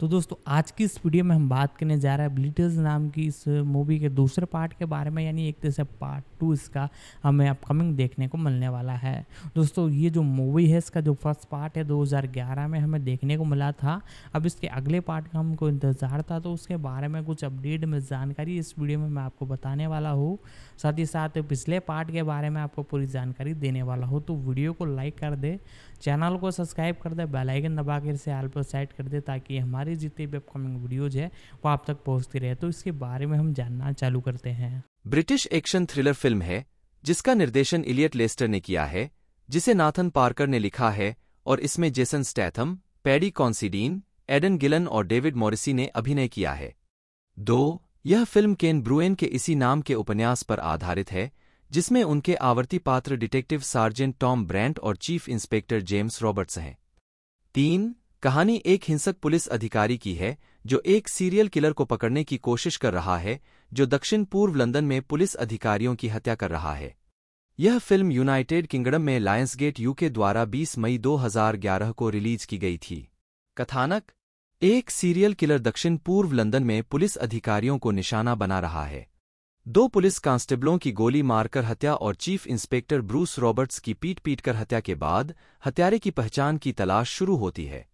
तो दोस्तों आज की इस वीडियो में हम बात करने जा रहे हैं ब्लीटर्स नाम की इस मूवी के दूसरे पार्ट के बारे में यानी एक से पार्ट टू इसका हमें अपकमिंग देखने को मिलने वाला है दोस्तों ये जो मूवी है इसका जो फर्स्ट पार्ट है 2011 में हमें देखने को मिला था अब इसके अगले पार्ट का हमको इंतज़ार था तो उसके बारे में कुछ अपडेट में जानकारी इस वीडियो में मैं आपको बताने वाला हूँ साथ ही साथ पिछले पार्ट के बारे में आपको पूरी जानकारी देने वाला हूँ तो वीडियो को लाइक कर दे चैनल को सब्सक्राइब कर दे बेलाइकन दबा कर से आल पर सेट कर दे ताकि हमारी जितनी भी अपकमिंग वीडियोज़ है वो आप तक पहुँचती रहे तो इसके बारे में हम जानना चालू करते हैं ब्रिटिश एक्शन थ्रिलर फिल्म है जिसका निर्देशन इलियट लेस्टर ने किया है जिसे नाथन पार्कर ने लिखा है और इसमें Jason Statham Paddy Considine Aidan Gillen और डेविड मॉरिसी ने अभिनय किया है दो यह फिल्म केन ब्रुएन के इसी नाम के उपन्यास पर आधारित है जिसमें उनके आवर्ती पात्र डिटेक्टिव सार्जेंट टॉम ब्रैंड और चीफ इंस्पेक्टर जेम्स रॉबर्ट्स हैं तीन कहानी एक हिंसक पुलिस अधिकारी की है जो एक सीरियल किलर को पकड़ने की कोशिश कर रहा है जो दक्षिण पूर्व लंदन में पुलिस अधिकारियों की हत्या कर रहा है यह फिल्म यूनाइटेड किंगडम में लायंसगेट यूके द्वारा 20 मई 2011 को रिलीज की गई थी कथानक एक सीरियल किलर दक्षिण पूर्व लंदन में पुलिस अधिकारियों को निशाना बना रहा है दो पुलिस कांस्टेबलों की गोली मारकर हत्या और चीफ इंस्पेक्टर ब्रूस रॉबर्ट्स की पीट पीट कर हत्या के बाद हत्यारे की पहचान की तलाश शुरू होती है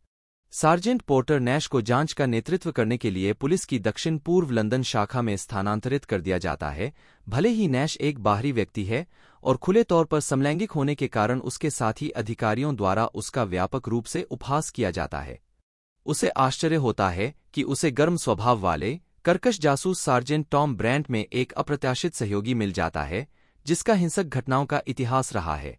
सार्जेंट पोर्टर नैश को जांच का नेतृत्व करने के लिए पुलिस की दक्षिण पूर्व लंदन शाखा में स्थानांतरित कर दिया जाता है भले ही नैश एक बाहरी व्यक्ति है और खुले तौर पर समलैंगिक होने के कारण उसके साथी अधिकारियों द्वारा उसका व्यापक रूप से उपहास किया जाता है उसे आश्चर्य होता है कि उसे गर्म स्वभाव वाले कर्कश जासूस सार्जेंट टॉम ब्रैंड में एक अप्रत्याशित सहयोगी मिल जाता है जिसका हिंसक घटनाओं का इतिहास रहा है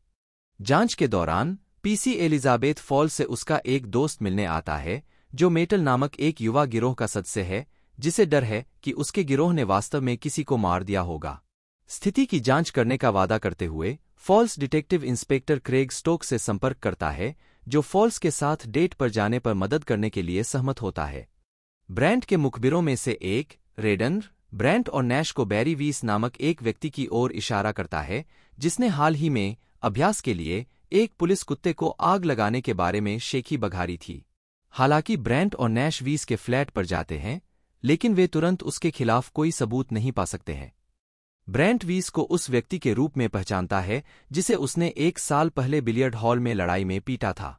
जांच के दौरान पीसी एलिजाबेथ फॉल से उसका एक दोस्त मिलने आता है जो मेटल नामक एक युवा गिरोह का सदस्य है जिसे डर है कि उसके गिरोह ने वास्तव में किसी को मार दिया होगा स्थिति की जांच करने का वादा करते हुए Falls detective inspector Craig Stoke से संपर्क करता है जो फॉल्स के साथ डेट पर जाने पर मदद करने के लिए सहमत होता है ब्रांड के मुखबिरों में से एक रेडन ब्रांड और नैश को बैरी वीस नामक एक व्यक्ति की ओर इशारा करता है जिसने हाल ही में अभ्यास के लिए एक पुलिस कुत्ते को आग लगाने के बारे में शेखी बघारी थी हालांकि ब्रैंट और नैश वीस के फ्लैट पर जाते हैं लेकिन वे तुरंत उसके खिलाफ कोई सबूत नहीं पा सकते हैं ब्रैंट वीस को उस व्यक्ति के रूप में पहचानता है जिसे उसने एक साल पहले बिलियर्ड हॉल में लड़ाई में पीटा था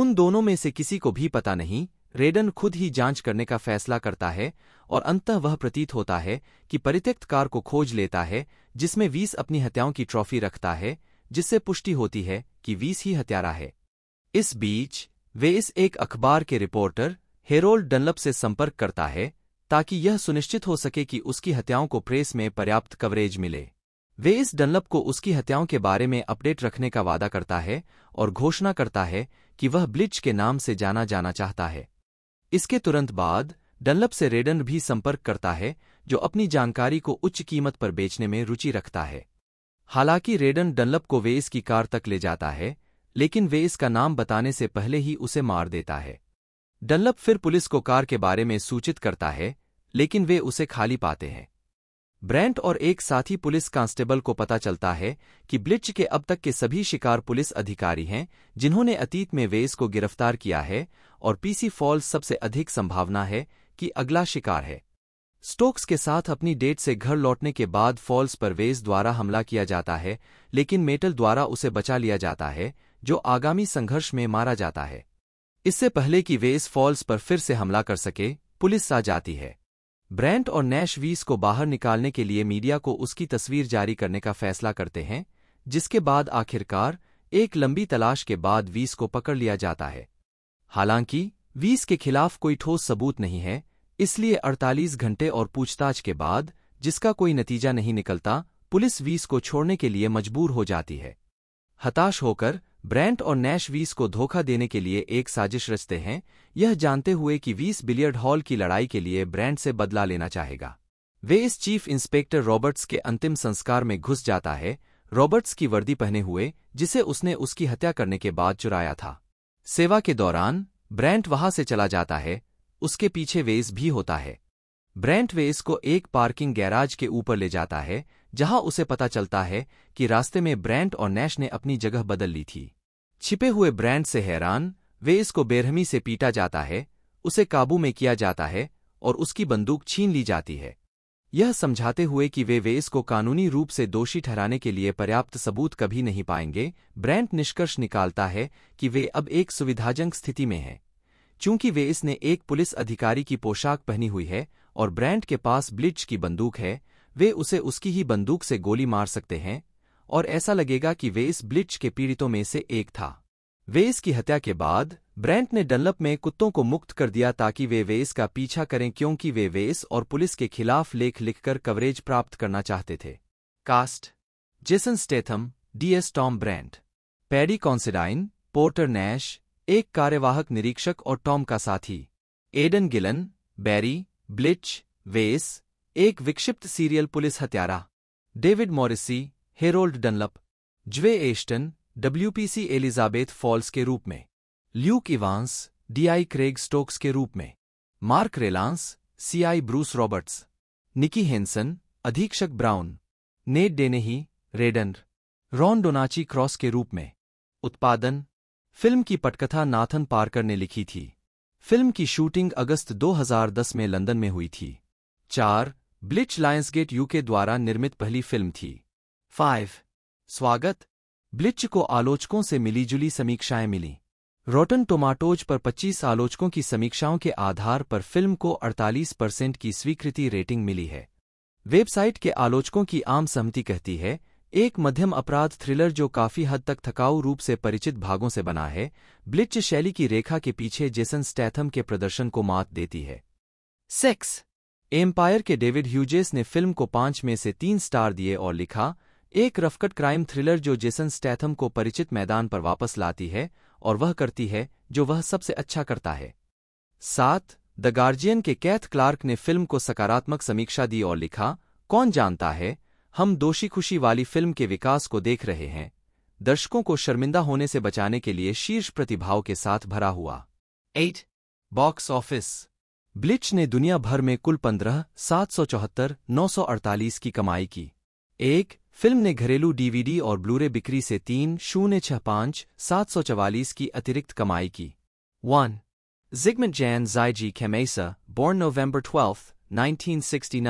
उन दोनों में से किसी को भी पता नहीं रेडन खुद ही जांच करने का फैसला करता है और अंत वह प्रतीत होता है कि परित्यक्त कार को खोज लेता है जिसमें वीस अपनी हत्याओं की ट्रॉफी रखता है जिससे पुष्टि होती है कि वीस ही हत्यारा है इस बीच वे इस एक अखबार के रिपोर्टर हेरोल्ड डनलप से संपर्क करता है ताकि यह सुनिश्चित हो सके कि उसकी हत्याओं को प्रेस में पर्याप्त कवरेज मिले वे इस डनलप को उसकी हत्याओं के बारे में अपडेट रखने का वादा करता है और घोषणा करता है कि वह ब्लिच के नाम से जाना जाना चाहता है इसके तुरंत बाद डनलप से रेडन भी संपर्क करता है जो अपनी जानकारी को उच्च कीमत पर बेचने में रुचि रखता है हालांकि रेडन डनलप को वे इसकी कार तक ले जाता है लेकिन वे इसका नाम बताने से पहले ही उसे मार देता है डनलप फिर पुलिस को कार के बारे में सूचित करता है लेकिन वे उसे खाली पाते हैं ब्रैंट और एक साथी पुलिस कांस्टेबल को पता चलता है कि ब्लिच के अब तक के सभी शिकार पुलिस अधिकारी हैं जिन्होंने अतीत में वेस को गिरफ्तार किया है और पीसी फॉल्स सबसे अधिक संभावना है कि अगला शिकार है स्टोक्स के साथ अपनी डेट से घर लौटने के बाद फॉल्स परवेज द्वारा हमला किया जाता है लेकिन मेटल द्वारा उसे बचा लिया जाता है जो आगामी संघर्ष में मारा जाता है इससे पहले कि वे इस फॉल्स पर फिर से हमला कर सके पुलिस आ जाती है ब्रैंड और नैश वीस को बाहर निकालने के लिए मीडिया को उसकी तस्वीर जारी करने का फैसला करते हैं जिसके बाद आखिरकार एक लंबी तलाश के बाद वीस को पकड़ लिया जाता है हालांकि वीस के खिलाफ कोई ठोस सबूत नहीं है इसलिए 48 घंटे और पूछताछ के बाद जिसका कोई नतीजा नहीं निकलता पुलिस वीस को छोड़ने के लिए मजबूर हो जाती है हताश होकर ब्रांट और नैश वीस को धोखा देने के लिए एक साजिश रचते हैं यह जानते हुए कि वीस बिलियर्ड हॉल की लड़ाई के लिए ब्रैंड से बदला लेना चाहेगा वे इस चीफ इंस्पेक्टर रॉबर्ट्स के अंतिम संस्कार में घुस जाता है रॉबर्ट्स की वर्दी पहने हुए जिसे उसने उसकी हत्या करने के बाद चुराया था सेवा के दौरान ब्रैंट वहां से चला जाता है उसके पीछे वेज भी होता है ब्रेंट वेज को एक पार्किंग गैराज के ऊपर ले जाता है जहां उसे पता चलता है कि रास्ते में ब्रेंट और नैश ने अपनी जगह बदल ली थी छिपे हुए ब्रेंट से हैरान वेज को बेरहमी से पीटा जाता है उसे काबू में किया जाता है और उसकी बंदूक छीन ली जाती है यह समझाते हुए कि वे वेस को कानूनी रूप से दोषी ठहराने के लिए पर्याप्त सबूत कभी नहीं पाएंगे ब्रेंट निष्कर्ष निकालता है कि वे अब एक सुविधाजनक स्थिति में हैं चूंकि वे इसने एक पुलिस अधिकारी की पोशाक पहनी हुई है और ब्रांड के पास ब्लिच की बंदूक है वे उसे उसकी ही बंदूक से गोली मार सकते हैं और ऐसा लगेगा कि वे इस ब्लिच के पीड़ितों में से एक था वे इसकी हत्या के बाद ब्रेंट ने डल्लप में कुत्तों को मुक्त कर दिया ताकि वे वेस का पीछा करें क्योंकि वे वेस और पुलिस के खिलाफ लेख लिखकर कवरेज प्राप्त करना चाहते थे cast Jason Statham DS Tom Brant Paddy Considine Porter Nash एक कार्यवाहक निरीक्षक और टॉम का साथी एडन गिलन बैरी ब्लिच वेस एक विक्षिप्त सीरियल पुलिस हत्यारा David Morrissey Harold Dunlop Zawe Ashton WPC Elizabeth Falls के रूप में Luke Evans DI Craig Stokes के रूप में Mark Rylance CI Bruce Roberts Nicky Henson अधीक्षक Brown Ned Dennehy Redden Ron Donachie Cross के रूप में उत्पादन फिल्म की पटकथा नाथन पार्कर ने लिखी थी फिल्म की शूटिंग अगस्त 2010 में लंदन में हुई थी चार ब्लिच लायंसगेट यूके द्वारा निर्मित पहली फिल्म थी फाइव स्वागत ब्लिच को आलोचकों से मिलीजुली समीक्षाएं मिली रोटन टोमाटोज पर 25 आलोचकों की समीक्षाओं के आधार पर फिल्म को 48 परसेंट की स्वीकृति रेटिंग मिली है वेबसाइट के आलोचकों की आम सहमति कहती है एक मध्यम अपराध थ्रिलर जो काफी हद तक थकाऊ रूप से परिचित भागों से बना है ब्लिच शैली की रेखा के पीछे जेसन स्टैथम के प्रदर्शन को मात देती है सेक्स एम्पायर के डेविड ह्यूजेस ने फिल्म को पांच में से तीन स्टार दिए और लिखा एक rough cut crime thriller Jason Statham स्टैथम को परिचित मैदान पर वापस लाती है और वह करती है जो वह सबसे अच्छा करता है सात द गार्जियन के कैथ क्लार्क ने फिल्म को सकारात्मक समीक्षा दी और लिखा कौन जानता है हम दोषी खुशी वाली फिल्म के विकास को देख रहे हैं दर्शकों को शर्मिंदा होने से बचाने के लिए शीर्ष प्रतिभाव के साथ भरा हुआ एट बॉक्स ऑफिस ब्लिच ने दुनिया भर में कुल पंद्रह सात सौ चौहत्तर नौ सौ अड़तालीस की कमाई की एक फिल्म ने घरेलू डीवीडी और ब्लूरे बिक्री से तीन शून्य छह पांच सात सौ चवालीस की अतिरिक्त कमाई की वन जिग्म जैन जायजी खेमेसा born November twelfth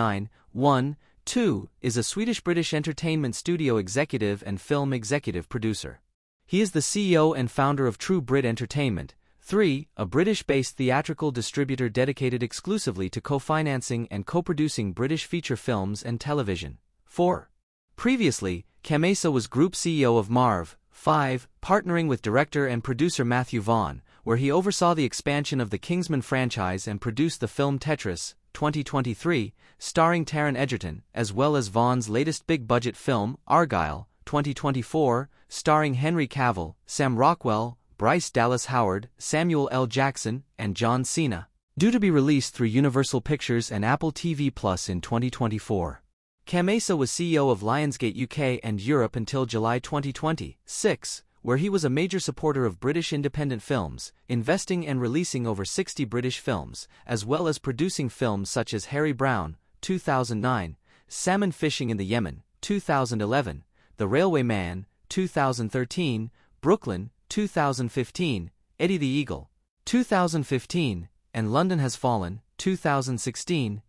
nine one 2. is a Swedish-British entertainment studio executive and film executive producer. He is the CEO and founder of True Brit Entertainment. 3. A British-based theatrical distributor dedicated exclusively to co-financing and co-producing British feature films and television. 4. Previously, Kamesa was group CEO of Marv. 5. Partnering with director and producer Matthew Vaughn, where he oversaw the expansion of the Kingsman franchise and produced the film Tetris. 2023, starring Taron Egerton, as well as Vaughn's latest big budget film, Argyle, 2024, starring Henry Cavill, Sam Rockwell, Bryce Dallas Howard, Samuel L. Jackson, and John Cena. Due to be released through Universal Pictures and Apple TV Plus in 2024. Kamesa was CEO of Lionsgate UK and Europe until July 2020. 6 where he was a major supporter of British independent films, investing and releasing over 60 British films, as well as producing films such as Harry Brown, 2009, Salmon Fishing in the Yemen, 2011, The Railway Man, 2013, Brooklyn, 2015, Eddie the Eagle, 2015, and London Has Fallen, 2016.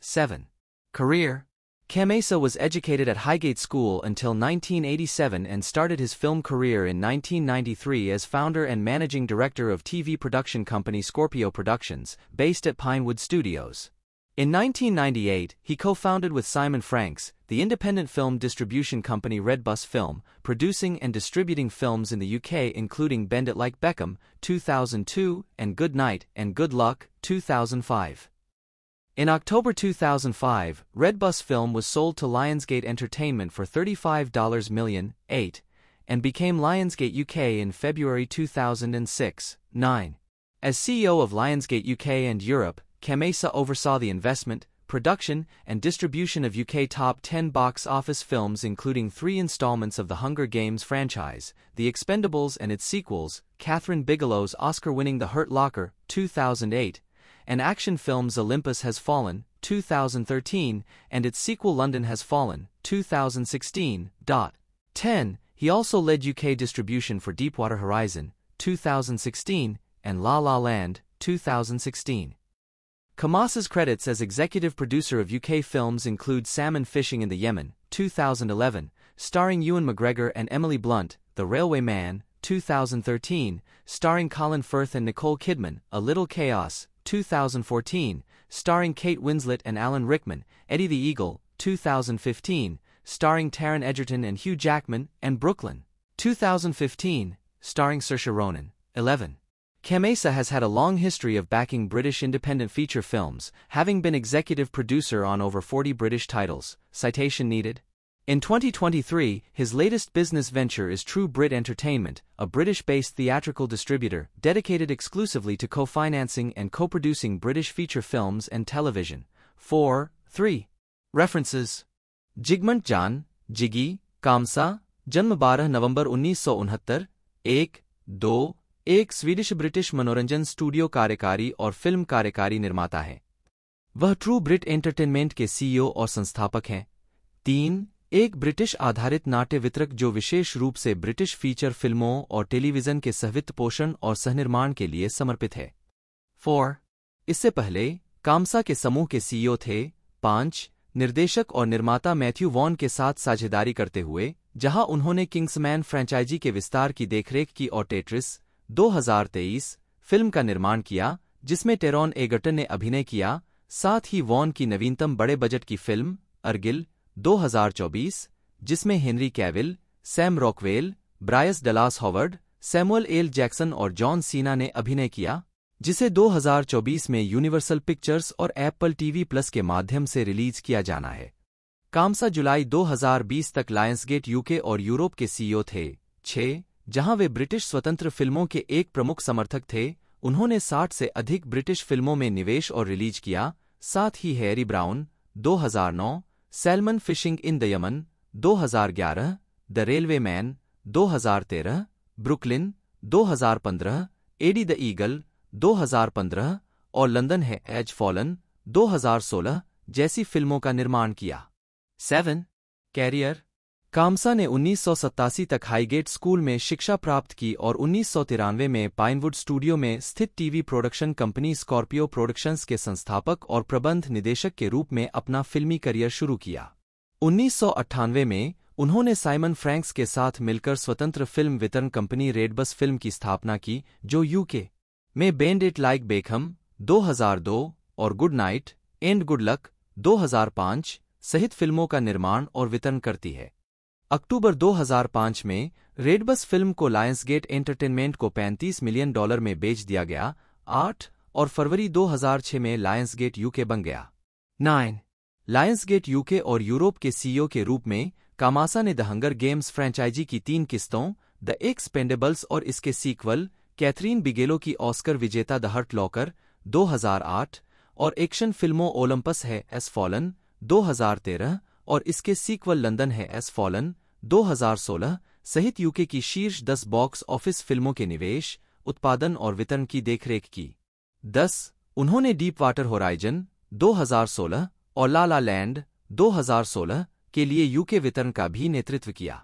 7. Career Kamesa was educated at Highgate School until 1987 and started his film career in 1993 as founder and managing director of TV production company Scorpio Productions, based at Pinewood Studios. In 1998, he co-founded with Simon Franks, the independent film distribution company Redbus Film, producing and distributing films in the UK including Bend It Like Beckham, 2002, and Good Night and Good Luck, 2005. In October 2005, Redbus Film was sold to Lionsgate Entertainment for $35 million, 8, and became Lionsgate UK in February 2006, 9. As CEO of Lionsgate UK and Europe, Kamesa oversaw the investment, production, and distribution of UK top 10 box office films including three installments of the Hunger Games franchise, The Expendables and its sequels, Catherine Bigelow's Oscar-winning The Hurt Locker, 2008, and action films Olympus Has Fallen, 2013, and its sequel London Has Fallen, 2016. 10. He also led UK distribution for Deepwater Horizon, 2016, and La La Land, 2016. Kamas's credits as executive producer of UK films include Salmon Fishing in the Yemen, 2011, starring Ewan McGregor and Emily Blunt, The Railway Man, 2013, starring Colin Firth and Nicole Kidman, A Little Chaos, 2014, starring Kate Winslet and Alan Rickman, Eddie the Eagle, 2015, starring Taron Egerton and Hugh Jackman, and Brooklyn, 2015, starring Saoirse Ronan, 11. Kamesa has had a long history of backing British independent feature films, having been executive producer on over 40 British titles, citation needed. In 2023, his latest business venture is True Brit Entertainment, a British-based theatrical distributor dedicated exclusively to co-financing and co-producing British feature films and television. 4. 3. References Jigmant Jan, Jiggy, Kamsa, जन्म 12 नवंबर 1969, एक दो एक Swedish-British मनोरंजन studio कार्यकारी और film कार्यकारी निर्माता हैं वह True Brit Entertainment के CEO और संस्थापक हैं Three. एक ब्रिटिश आधारित नाट्य वितरक जो विशेष रूप से ब्रिटिश फीचर फिल्मों और टेलीविजन के सहवित पोषण और सहनिर्माण के लिए समर्पित है फोर इससे पहले कामसा के समूह के सीईओ e थे पांच निर्देशक और निर्माता मैथ्यू वॉन के साथ साझेदारी करते हुए जहां उन्होंने किंग्समैन फ्रेंचाइजी के विस्तार की देखरेख की और टेट्रिस 2023 फिल्म का निर्माण किया जिसमें टेरॉन एगटन ने अभिनय किया साथ ही वॉन की नवीनतम बड़े बजट की फिल्म अर्गिल 2024, जिसमें Henry Cavill Sam Rockwell Bryce Dallas Howard Samuel L Jackson और जॉन सीना ने अभिनय किया जिसे 2024 में यूनिवर्सल पिक्चर्स और एप्पल टीवी प्लस के माध्यम से रिलीज किया जाना है कामसा जुलाई 2020 तक लायंसगेट यूके और यूरोप के सीईओ थे छह जहां वे ब्रिटिश स्वतंत्र फिल्मों के एक प्रमुख समर्थक थे उन्होंने 60 से अधिक ब्रिटिश फिल्मों में निवेश और रिलीज किया साथ ही Harry Brown 2009 salmon fishing in the Yemen 2011, the railway man 2013, Brooklyn 2015, Eddie the eagle 2015 और लंदन है एज फॉलन 2016 जैसी फिल्मों का निर्माण किया सेवन कैरियर कामसा ने उन्नीस तक हाईगेट स्कूल में शिक्षा प्राप्त की और उन्नीस में पाइनवुड स्टूडियो में स्थित TV production company Scorpio productions के संस्थापक और प्रबंध निदेशक के रूप में अपना फिल्मी करियर शुरू किया उन्नीस में उन्होंने साइमन फ्रैंक्स के साथ मिलकर स्वतंत्र फिल्म वितरण कंपनी रेडबस फिल्म की स्थापना की जो यूके में बेंड इट लाइक बेखम 2002 और good night and good luck 2005 सहित फिल्मों का निर्माण और वितरण करती है अक्टूबर 2005 में रेडबस फिल्म को लायंसगेट एंटरटेनमेंट को 35 मिलियन डॉलर में बेच दिया गया आठ और फरवरी 2006 में लायंसगेट यूके बन गया नाइन लायंसगेट यूके और यूरोप के सीईओ के रूप में कामासा ने द हंगर गेम्स फ्रेंचाइजी की तीन किस्तों द एक्सपेंडेबल्स और इसके सीक्वल कैथरीन बिगेलो की ऑस्कर विजेता द हर्ट लॉकर 2008 और एक्शन फिल्मों ओलंपस है एस फॉलन 2013 और इसके sequel London has Fallen 2016 सहित यूके की शीर्ष दस बॉक्स ऑफिस फिल्मों के निवेश उत्पादन और वितरण की देखरेख की दस उन्होंने डीप वाटर होराइजन 2016 और ला ला लैंड 2016 के लिए यूके वितरण का भी नेतृत्व किया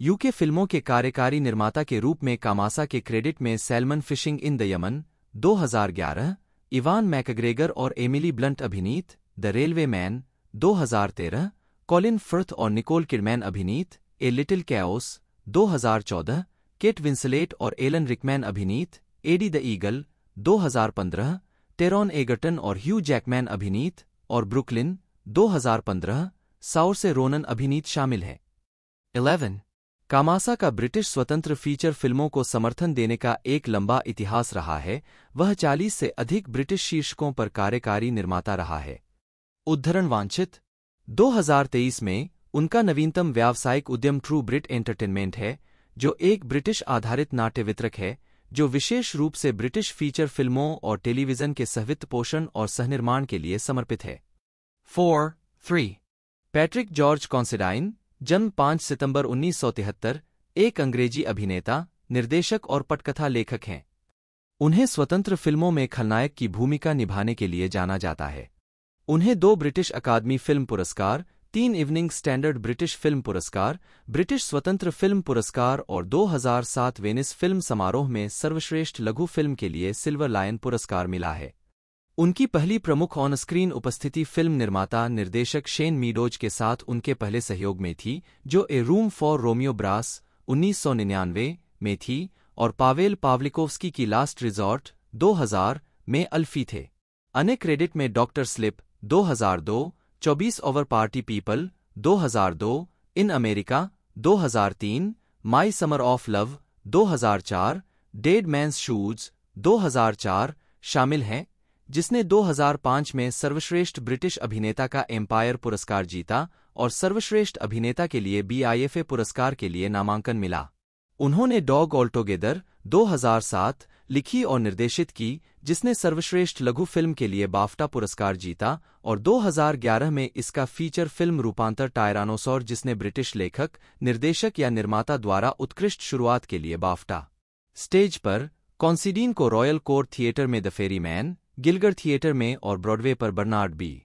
यूके फिल्मों के कार्यकारी निर्माता के रूप में कामासा के क्रेडिट में salmon fishing in the Yemen 2011, Ewan McGregor और एमिली ब्लंट अभिनीत the railway man 2013, Colin Firth और निकोल किडमैन अभिनीत a little chaos 2014, Kate Winslet और एलन रिकमैन अभिनीत Eddie the eagle 2015, Taron Egerton और ह्यू जैकमैन अभिनीत और ब्रुकलिन 2015, साउर से रोनन अभिनीत शामिल है 11. कामासा का ब्रिटिश स्वतंत्र फीचर फिल्मों को समर्थन देने का एक लंबा इतिहास रहा है वह 40 से अधिक ब्रिटिश शीर्षकों पर कार्यकारी निर्माता रहा है उद्धरण वांछित 2023 में उनका नवीनतम व्यावसायिक उद्यम ट्रू ब्रिट एंटरटेनमेंट है जो एक ब्रिटिश आधारित नाट्य वितरक है जो विशेष रूप से ब्रिटिश फीचर फिल्मों और टेलीविजन के सहवित्त पोषण और सहनिर्माण के लिए समर्पित है four three Patrick George Considine जन्म पांच सितंबर उन्नीस एक अंग्रेजी अभिनेता निर्देशक और पटकथा लेखक हैं उन्हें स्वतंत्र फिल्मों में खलनायक की भूमिका निभाने के लिए जाना जाता है उन्हें दो ब्रिटिश अकादमी फिल्म पुरस्कार तीन इवनिंग स्टैंडर्ड ब्रिटिश फिल्म पुरस्कार ब्रिटिश स्वतंत्र फिल्म पुरस्कार और 2007 वेनिस फिल्म समारोह में सर्वश्रेष्ठ लघु फिल्म के लिए सिल्वर लायन पुरस्कार मिला है उनकी पहली प्रमुख ऑन स्क्रीन उपस्थिति फिल्म निर्माता निर्देशक शेन मीडोज के साथ उनके पहले सहयोग में थी जो a room for Romeo Brass उन्नीस में थी और पावेल पावलिकोव्स्की की लास्ट रिजॉर्ट 2000 में अल्फी थे अन्य क्रेडिट में doctor sleep 2002 24 hour party people 2002 in America 2003 my summer of love 2004 dead man's shoes 2004 शामिल हैं जिसने 2005 में सर्वश्रेष्ठ ब्रिटिश अभिनेता का एम्पायर पुरस्कार जीता और सर्वश्रेष्ठ अभिनेता के लिए बीआईएफए पुरस्कार के लिए नामांकन मिला उन्होंने डॉग ऑल्टोगेदर 2007 लिखी और निर्देशित की जिसने सर्वश्रेष्ठ लघु फिल्म के लिए बाफ्टा पुरस्कार जीता और 2011 में इसका फीचर फिल्म रूपांतर टायरानोसौर जिसने ब्रिटिश लेखक निर्देशक या निर्माता द्वारा उत्कृष्ट शुरुआत के लिए बाफ्टा स्टेज पर कॉन्सिडीन को रॉयल कोर थिएटर में the Ferryman Gielgud theatre में और ब्रॉडवे पर बर्नार्ड बी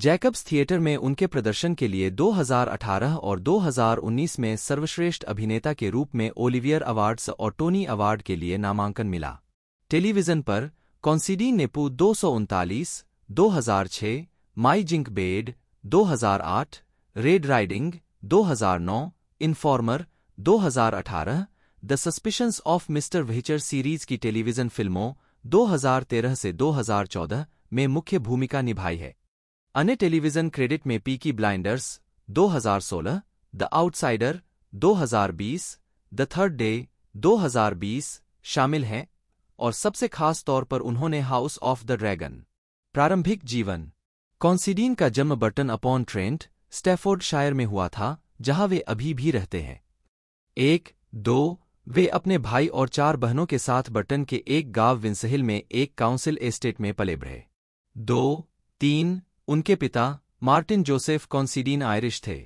जैकब्स थिएटर में उनके प्रदर्शन के लिए 2018 और 2019 में सर्वश्रेष्ठ अभिनेता के रूप में ओलिवियर अवार्ड्स और टोनी अवार्ड के लिए नामांकन मिला टेलीविज़न पर कॉन्सिडी नेपू दो सौ उनतालीस दो हजार छः my zinc bed 2008, Red Riding 2009, informer 2018, the suspicions of mister Whicher series की टेलीविज़न फिल्मों 2013 से 2014 में मुख्य भूमिका निभाई है अन्य टेलीविजन क्रेडिट में Peaky Blinders 2016, the outsider 2020, the third day 2020 शामिल हैं और सबसे खास तौर पर उन्होंने हाउस ऑफ द ड्रैगन प्रारंभिक जीवन कॉन्सिडीन का जन्म बर्टन अपॉन ट्रेंट स्टेफोर्डशायर में हुआ था जहां वे अभी भी रहते हैं एक दो वे अपने भाई और चार बहनों के साथ बर्टन के एक गांव विंसहिल में एक काउंसिल एस्टेट में पले बढ़े दो तीन उनके पिता मार्टिन जोसेफ कॉन्सीडीन आयरिश थे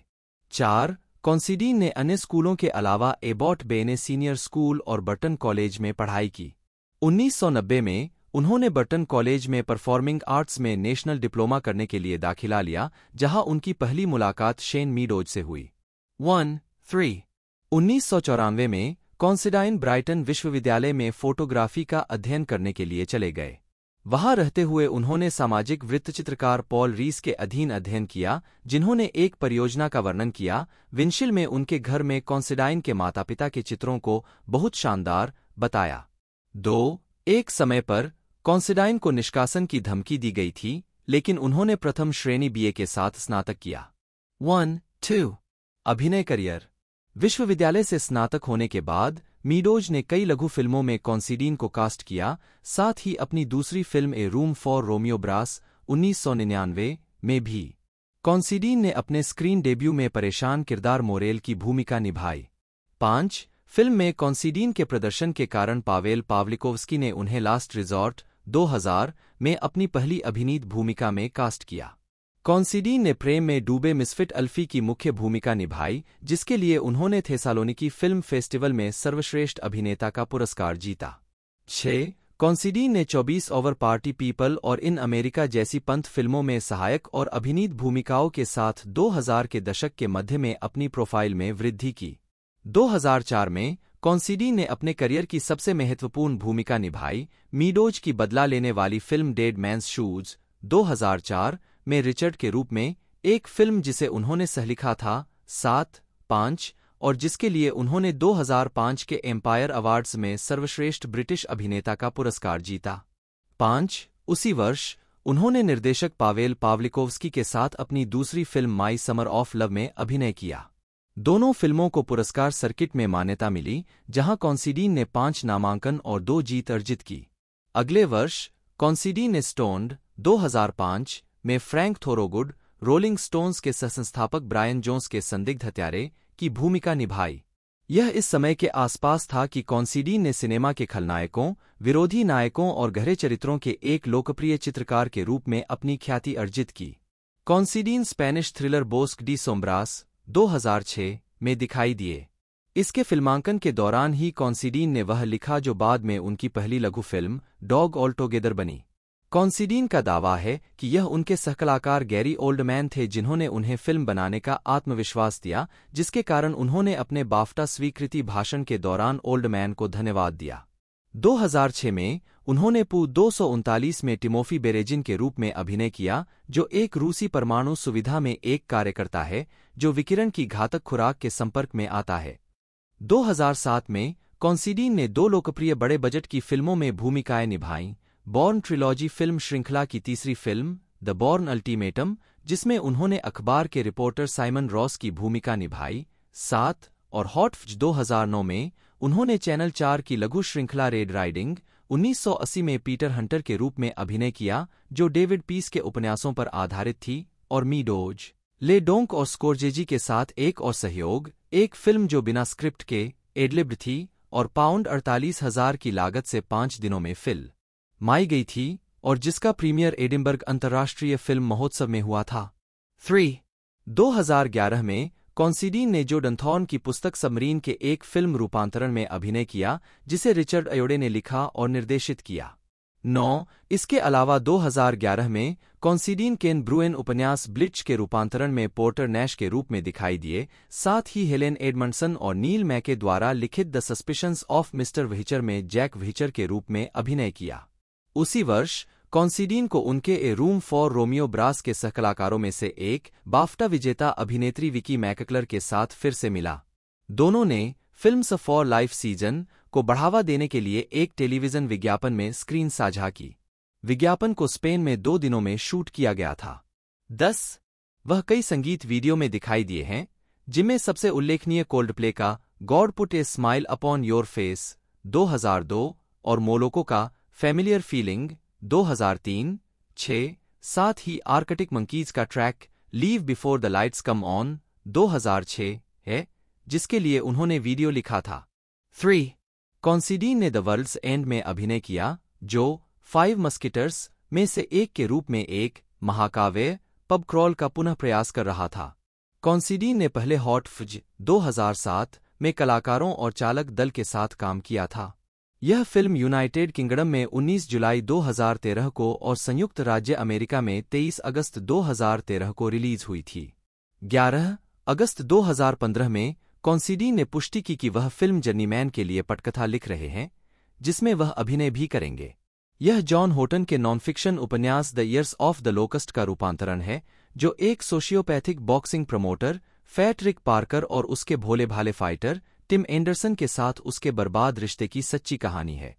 चार कॉन्सीडीन ने अन्य स्कूलों के अलावा एबॉट बेने सीनियर स्कूल और बर्टन कॉलेज में पढ़ाई की 1990 में उन्होंने बर्टन कॉलेज में परफॉर्मिंग आर्ट्स में नेशनल डिप्लोमा करने के लिए दाखिला लिया जहां उनकी पहली मुलाकात शेन मीडोज से हुई वन थ्री उन्नीस में कॉन्सिडाइन ब्राइटन विश्वविद्यालय में फोटोग्राफी का अध्ययन करने के लिए चले गए वहां रहते हुए उन्होंने सामाजिक वृत्तचित्रकार पॉल रीस के अधीन अध्ययन किया जिन्होंने एक परियोजना का वर्णन किया विंशिल में उनके घर में कॉन्सिडाइन के माता पिता के चित्रों को बहुत शानदार बताया दो एक समय पर कॉन्सिडाइन को निष्कासन की धमकी दी गई थी लेकिन उन्होंने प्रथम श्रेणी बीए के साथ स्नातक किया वन टू अभिनय करियर विश्वविद्यालय से स्नातक होने के बाद मीडोज ने कई लघु फिल्मों में कॉन्सीडीन को कास्ट किया साथ ही अपनी दूसरी film A room for Romeo Brass 1999 में भी कॉन्सीडीन ने अपने स्क्रीन डेब्यू में परेशान किरदार मोरेल की भूमिका निभाई पांच फिल्म में कॉन्सीडीन के प्रदर्शन के कारण पावेल पावलिकोवस्की ने उन्हें लास्ट रिजॉर्ट 2000 में अपनी पहली अभिनीत भूमिका में कास्ट किया कॉन्सिडीन ने प्रेम में डूबे मिसफिट अल्फी की मुख्य भूमिका निभाई जिसके लिए उन्होंने थेसालोनिकी फिल्म फेस्टिवल में सर्वश्रेष्ठ अभिनेता का पुरस्कार जीता छः कॉन्सिडीन ने 24 ओवर पार्टी पीपल और इन अमेरिका जैसी पंथ फिल्मों में सहायक और अभिनीत भूमिकाओं के साथ 2000 के दशक के मध्य में अपनी प्रोफाइल में वृद्धि की 2004 में कॉन्सिडी ने अपने करियर की सबसे महत्वपूर्ण भूमिका निभाई मीडोज की बदला लेने वाली फिल्म डेड मैंस शूज 2004 में रिचर्ड के रूप में एक फिल्म जिसे उन्होंने सहलिखा था सात पांच और जिसके लिए उन्होंने 2005 के एम्पायर अवार्ड्स में सर्वश्रेष्ठ ब्रिटिश अभिनेता का पुरस्कार जीता पांच उसी वर्ष उन्होंने निर्देशक पावेल पावलिकोवस्की के साथ अपनी दूसरी film My summer of Love में अभिनय किया दोनों फिल्मों को पुरस्कार सर्किट में मान्यता मिली जहां कॉन्सीडीन ने पांच नामांकन और दो जीत अर्जित की अगले वर्ष कॉन्सीडीन ने स्टोन्ड 2005 में फ्रैंक थोरोगुड रोलिंग स्टोन्स के सहसंस्थापक ब्रायन जोन्स के संदिग्ध हत्यारे की भूमिका निभाई यह इस समय के आसपास था कि कॉन्सीडीन ने सिनेमा के खलनायकों विरोधी नायकों और गहरे चरित्रों के एक लोकप्रिय चित्रकार के रूप में अपनी ख्याति अर्जित की Considine Spanish thriller Bosque de Sombras 2006 में दिखाई दिए इसके फिल्मांकन के दौरान ही कॉन्सीडीन ने वह लिखा जो बाद में उनकी पहली लघु फिल्म डॉग ऑल टोगेदर बनी कॉन्सिडीन का दावा है कि यह उनके सहकलाकार गैरी ओल्डमैन थे जिन्होंने उन्हें फिल्म बनाने का आत्मविश्वास दिया जिसके कारण उन्होंने अपने बाफ्टा स्वीकृति भाषण के दौरान ओल्डमैन को धन्यवाद दिया 2006 में उन्होंने पू दो में टिमोफी बेरेजिन के रूप में अभिनय किया जो एक रूसी परमाणु सुविधा में एक कार्यकर्ता है जो विकिरण की घातक खुराक के संपर्क में आता है 2007 में कॉन्सिडीन ने दो लोकप्रिय बड़े बजट की फिल्मों में भूमिकाएं निभाईं बॉर्न ट्रिलॉजी फिल्म श्रृंखला की तीसरी फिल्म द बॉर्न अल्टीमेटम जिसमें उन्होंने अखबार के रिपोर्टर साइमन रॉस की भूमिका निभाई सात और हॉटफ्ज 2009 में उन्होंने चैनल चार की लघु श्रृंखला रेड राइडिंग 1980 में पीटर हंटर के रूप में अभिनय किया जो डेविड पीस के उपन्यासों पर आधारित थी और मीडोज ले डोंक और स्कोरजेजी के साथ एक और सहयोग एक फिल्म जो बिना स्क्रिप्ट के एडलिब्ड थी और पाउंड अड़तालीस हजार की लागत से पांच दिनों में फिल माई गई थी और जिसका प्रीमियर एडिनबर्ग अंतर्राष्ट्रीय फिल्म महोत्सव में हुआ था थ्री 2011 में कॉन्सिडीन ने जो डंथॉन की पुस्तक समरीन के एक फिल्म रूपांतरण में अभिनय किया जिसे रिचर्ड अयोडे ने लिखा और निर्देशित किया नौ इसके अलावा 2011 में कॉन्सिडीन केन ब्रुएन उपन्यास ब्लिच के रूपांतरण में पोर्टर नैश के रूप में दिखाई दिए साथ ही हेलेन एडमंडसन और नील मैके द्वारा लिखित The suspicions of mister Whicher में जैक व्हीचर के रूप में अभिनय किया उसी वर्ष कॉन्सिडीन को उनके A room for Romeo Brass के सहकलाकारों में से एक बाफ्टा विजेता अभिनेत्री विकी मैककलर के साथ फिर से मिला दोनों ने फिल्म स फॉर लाइफ सीजन को बढ़ावा देने के लिए एक टेलीविजन विज्ञापन में स्क्रीन साझा की विज्ञापन को स्पेन में दो दिनों में शूट किया गया था दस वह कई संगीत वीडियो में दिखाई दिए हैं जिनमें सबसे उल्लेखनीय कोल्ड प्ले का God Put a Smile upon Your Face 2002 और मोलोको का फेमिलियर फीलिंग 2003 6 साथ ही आर्कटिक मंकीज का track Leave Before the Lights Come On 2006 है जिसके लिए उन्होंने वीडियो लिखा था थ्री कॉन्सिडीन ने द वर्ल्ड्स एंड में अभिनय किया जो फाइव मस्किटर्स में से एक के रूप में एक महाकाव्य पब क्रॉल का पुनः प्रयास कर रहा था कॉन्सिडीन ने पहले हॉट फुज 2007 में कलाकारों और चालक दल के साथ काम किया था यह फिल्म यूनाइटेड किंगडम में 19 जुलाई 2013 को और संयुक्त राज्य अमेरिका में 23 अगस्त 2013 को रिलीज हुई थी 11 अगस्त 2015 में कॉन्सिडी ने पुष्टि की कि वह फिल्म जर्नीमैन के लिए पटकथा लिख रहे हैं जिसमें वह अभिनय भी करेंगे यह जॉन होटन के नॉनफिक्शन उपन्यास The Years of the Locust का रूपांतरण है जो एक sociopathic boxing promoter Patrick Parker और उसके भोले भाले फाइटर टिम एंडरसन के साथ उसके बर्बाद रिश्ते की सच्ची कहानी है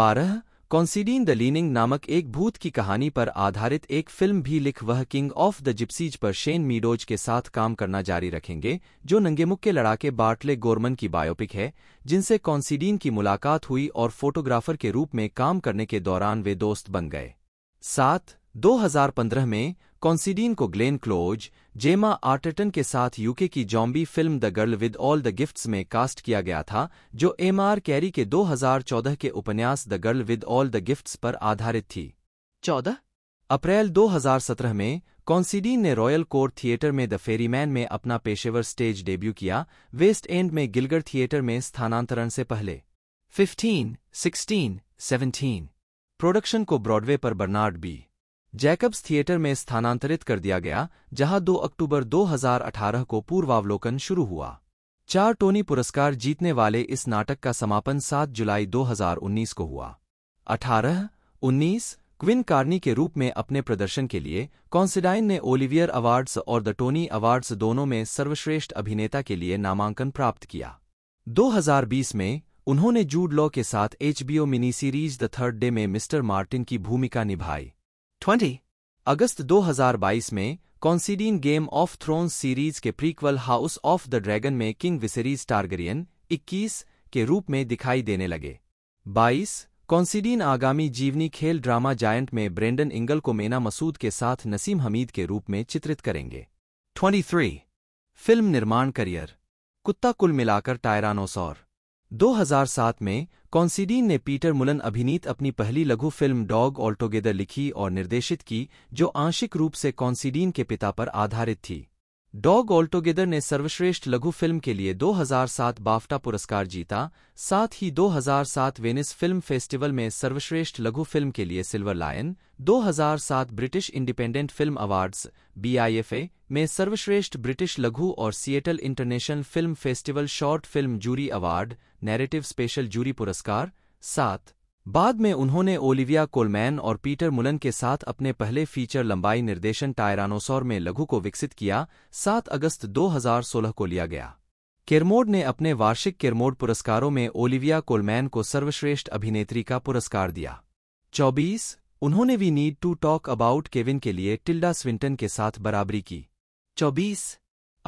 बारह कॉन्सिडीन द लीनिंग नामक एक भूत की कहानी पर आधारित एक फिल्म भी लिख वह किंग ऑफ द जिप्सीज पर शेन मीडोज के साथ काम करना जारी रखेंगे जो नंगेमुख के लड़ाके बार्टले गोरमन की बायोपिक है जिनसे कॉन्सिडीन की मुलाकात हुई और फोटोग्राफर के रूप में काम करने के दौरान वे दोस्त बन गए सात 2015 में कॉन्सिडीन को ग्लेन क्लोज जेमा आर्टन के साथ यूके की zombie film The Girl with All the Gifts में कास्ट किया गया था जो एम आर कैरी के 2014 के उपन्यास The Girl with All the Gifts पर आधारित थी चौदह अप्रैल 2017 में कॉन्सिडीन ने रॉयल कोर्ट थिएटर में द फेरीमैन में अपना पेशेवर स्टेज डेब्यू किया वेस्ट एंड में गिलगर थिएटर में स्थानांतरण से पहले फिफ्टीन सिक्सटीन सेवनटीन प्रोडक्शन को ब्रॉडवे पर बर्नार्ड बी जैकब्स थिएटर में स्थानांतरित कर दिया गया जहां 2 अक्टूबर 2018 को पूर्वावलोकन शुरू हुआ चार टोनी पुरस्कार जीतने वाले इस नाटक का समापन 7 जुलाई 2019 को हुआ 18, 19 क्विन कार्नी के रूप में अपने प्रदर्शन के लिए कॉन्सिडाइन ने ओलिवियर अवार्ड्स और द टोनी अवार्ड्स दोनों में सर्वश्रेष्ठ अभिनेता के लिए नामांकन प्राप्त किया 2020 में उन्होंने जूड लॉ के साथ HBO mini series The third Day में मिस्टर मार्टिन की भूमिका निभाई ट्वेंटी अगस्त 2022 में Considine Game of Thrones series के prequel House of the Dragon में किंग विसरीज टारगरियन 21 के रूप में दिखाई देने लगे 22. कॉन्सीडीन आगामी जीवनी खेल ड्रामा जायंट में ब्रेंडन इंगल को मेना मसूद के साथ नसीम हमीद के रूप में चित्रित करेंगे 23. फिल्म निर्माण करियर कुत्ता कुल मिलाकर टायरानोसौर 2007 में कॉन्सिडीन ने पीटर मुलन अभिनीत अपनी पहली लघु फिल्म डॉग ऑल्टोगेदर लिखी और निर्देशित की जो आंशिक रूप से कॉन्सिडीन के पिता पर आधारित थी डॉग ऑल्टोगेदर ने सर्वश्रेष्ठ लघु फिल्म के लिए 2007 बाफ्टा पुरस्कार जीता साथ ही 2007 वेनिस फिल्म फेस्टिवल में सर्वश्रेष्ठ लघु फिल्म के लिए Silver Lion 2007 British Independent Film Awards BIFA में सर्वश्रेष्ठ ब्रिटिश लघु और Seattle International Film Festival short film jury award narrative special jury पुरस्कार सात बाद में उन्होंने ओलिविया कोलमैन और पीटर मुलन के साथ अपने पहले फीचर लंबाई निर्देशन टायरानोसौर में लघु को विकसित किया 7 अगस्त 2016 को लिया गया केरमोड ने अपने वार्षिक केरमोड पुरस्कारों में ओलिविया कोलमैन को सर्वश्रेष्ठ अभिनेत्री का पुरस्कार दिया 24 उन्होंने We Need to Talk About Kevin के लिए टिल्डा स्विंटन के साथ बराबरी की चौबीस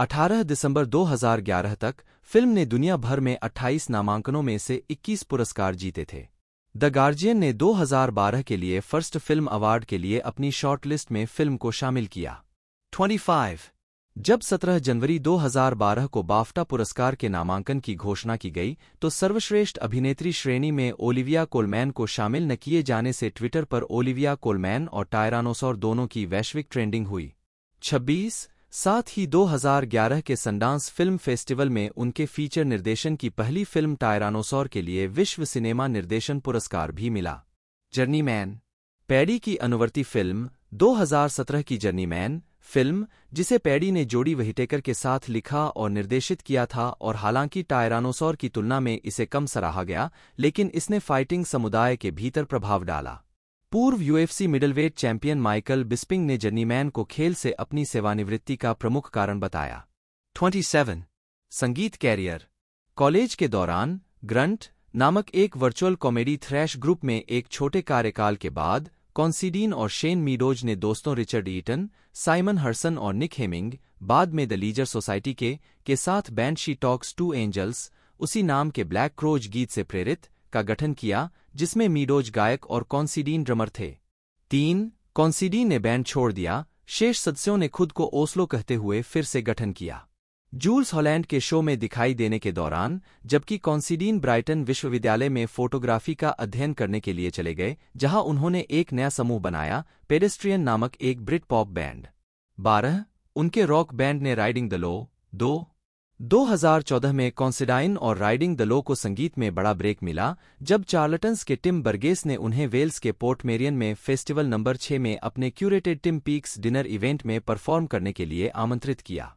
18 दिसंबर 2011 तक फिल्म ने दुनिया भर में 28 नामांकनों में से 21 पुरस्कार जीते थे द गार्जियन ने 2012 के लिए फर्स्ट फिल्म अवार्ड के लिए अपनी शॉर्टलिस्ट में फिल्म को शामिल किया 25 जब 17 जनवरी 2012 को बाफ्टा पुरस्कार के नामांकन की घोषणा की गई तो सर्वश्रेष्ठ अभिनेत्री श्रेणी में ओलिविया कोलमैन को शामिल न किए जाने से ट्विटर पर ओलिविया कोलमैन और टायरानोसौर दोनों की वैश्विक ट्रेंडिंग हुई छब्बीस साथ ही 2011 के संडांस फिल्म फेस्टिवल में उनके फीचर निर्देशन की पहली फिल्म टायरानोसौर के लिए विश्व सिनेमा निर्देशन पुरस्कार भी मिला जर्नी मैन पैडी की अनुवर्ती फिल्म 2017 की जर्नी मैन फिल्म जिसे पैडी ने जोड़ी वहिटेकर के साथ लिखा और निर्देशित किया था और हालांकि टायरानोसौर की तुलना में इसे कम सराहा गया लेकिन इसने फाइटिंग समुदाय के भीतर प्रभाव डाला पूर्व UFC middleweight champion Michael Bisping ने जर्नीमैन को खेल से अपनी सेवानिवृत्ति का प्रमुख कारण बताया 27. संगीत कैरियर कॉलेज के दौरान ग्रंट नामक एक वर्चुअल कॉमेडी थ्रैश ग्रुप में एक छोटे कार्यकाल के बाद कॉन्सीडीन और शेन मीडोज ने दोस्तों रिचर्ड ईटन साइमन हर्सन और निक हेमिंग बाद में द लीजर सोसाइटी के के साथ band She Talks to Angels उसी नाम के ब्लैक क्रोज गीत से प्रेरित का गठन किया जिसमें मीडोज गायक और कॉन्सीडीन ड्रमर थे तीन कॉन्सीडीन ने बैंड छोड़ दिया शेष सदस्यों ने खुद को ओस्लो कहते हुए फिर से गठन किया जूल्स हॉलैंड के शो में दिखाई देने के दौरान जबकि कॉन्सीडीन ब्राइटन विश्वविद्यालय में फोटोग्राफी का अध्ययन करने के लिए चले गए जहां उन्होंने एक नया समूह बनाया पेडेस्ट्रियन नामक एक ब्रिट पॉप बैंड बारह उनके रॉक बैंड ने राइडिंग द लो दो 2014 में कॉन्सिडाइन और राइडिंग लो को संगीत में बड़ा ब्रेक मिला जब चार्लटन्स के टिम बर्गेस ने उन्हें वेल्स के पोर्ट मेरियन में फेस्टिवल नंबर छह में अपने curated Tim Peaks diner event में परफॉर्म करने के लिए आमंत्रित किया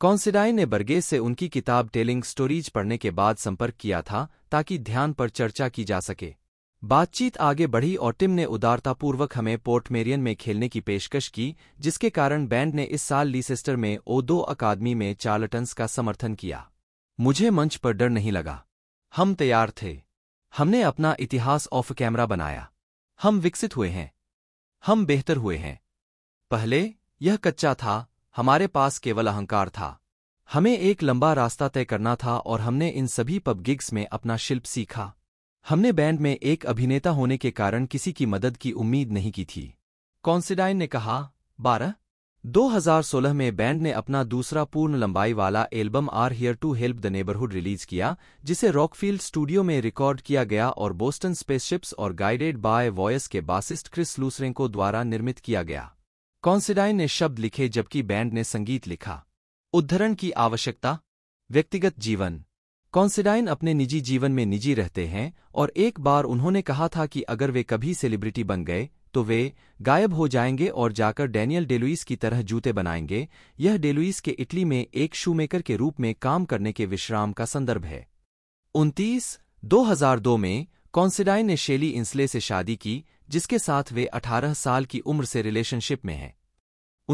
कॉन्सिडाइन ने बर्गेस से उनकी किताब टेलिंग स्टोरीज पढ़ने के बाद संपर्क किया था ताकि ध्यान पर चर्चा की जा सके बातचीत आगे बढ़ी और टिम ने उदारतापूर्वक हमें पोर्टमेरियन में खेलने की पेशकश की जिसके कारण बैंड ने इस साल लीसेस्टर में ओ दो अकादमी में चार्लटन्स का समर्थन किया मुझे मंच पर डर नहीं लगा हम तैयार थे हमने अपना इतिहास ऑफ कैमरा बनाया हम विकसित हुए हैं हम बेहतर हुए हैं पहले यह कच्चा था हमारे पास केवल अहंकार था हमें एक लंबा रास्ता तय करना था और हमने इन सभी पब गिग्स में अपना शिल्प सीखा हमने बैंड में एक अभिनेता होने के कारण किसी की मदद की उम्मीद नहीं की थी कॉन्सिडाइन ने कहा बारह 2016 में बैंड ने अपना दूसरा पूर्ण लंबाई वाला album Are Here to Help the Neighbourhood release किया जिसे रॉकफील्ड स्टूडियो में रिकॉर्ड किया गया और बोस्टन स्पेसशिप्स और गाइडेड बाय वॉयस के बासिस्ट क्रिस लूसरेंको द्वारा निर्मित किया गया कॉन्सिडाइन ने शब्द लिखे जबकि बैंड ने संगीत लिखा उद्धरण की आवश्यकता व्यक्तिगत जीवन कॉन्सिडाइन अपने निजी जीवन में निजी रहते हैं और एक बार उन्होंने कहा था कि अगर वे कभी सेलिब्रिटी बन गए तो वे गायब हो जाएंगे और जाकर डैनियल डेलुइस की तरह जूते बनाएंगे यह डेलुइस के इटली में एक शूमेकर के रूप में काम करने के विश्राम का संदर्भ है उनतीस 2002 में कॉन्सिडाइन ने शेली इंसले से शादी की जिसके साथ वे 18 साल की उम्र से रिलेशनशिप में हैं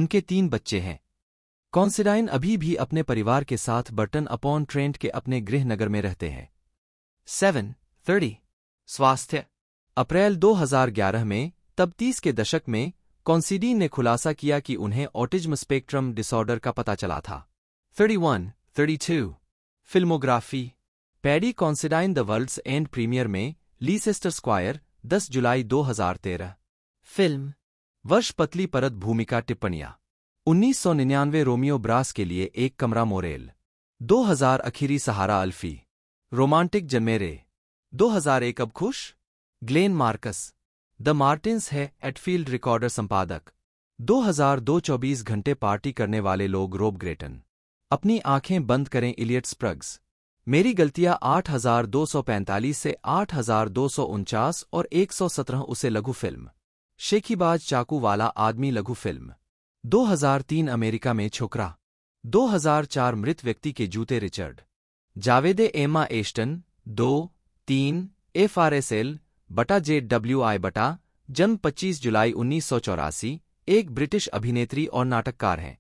उनके तीन बच्चे हैं कॉन्सिडाइन अभी भी अपने परिवार के साथ बर्टन अपॉन ट्रेंट के अपने गृहनगर में रहते हैं सेवन थर्टी स्वास्थ्य अप्रैल 2011 में तब तीस के दशक में कॉन्सिडीन ने खुलासा किया कि उन्हें ऑटिज्म स्पेक्ट्रम डिसऑर्डर का पता चला था thirty one thirty two filmography Paddy Considine The World's End premiere में लीसेस्टर स्क्वायर 10 जुलाई 2013 फिल्म वर्ष पतली परत भूमिका टिप्पणियां 1999 रोमियो ब्रास के लिए एक कमरा मोरेल 2000 अखीरी सहारा अल्फी रोमांटिक जमेरे 2001 अब खुश ग्लेन मार्कस द मार्टिन्स है एटफील्ड रिकॉर्डर संपादक 2002 चौबीस घंटे पार्टी करने वाले लोग रोब ग्रेटन अपनी आंखें बंद करें इलियट स्प्रग्स मेरी गलतियां 8245 से आठ और 117 उसे लघु फिल्म शेखीबाज चाकू वाला आदमी लघु फिल्म 2003 अमेरिका में छोकरा 2004 मृत व्यक्ति के जूते रिचर्ड जावेदे एमा एस्टन दो तीन एफ आर एस एल बटा जे डब्ल्यू आई बटा जन्म 25 जुलाई उन्नीस एक ब्रिटिश अभिनेत्री और नाटककार हैं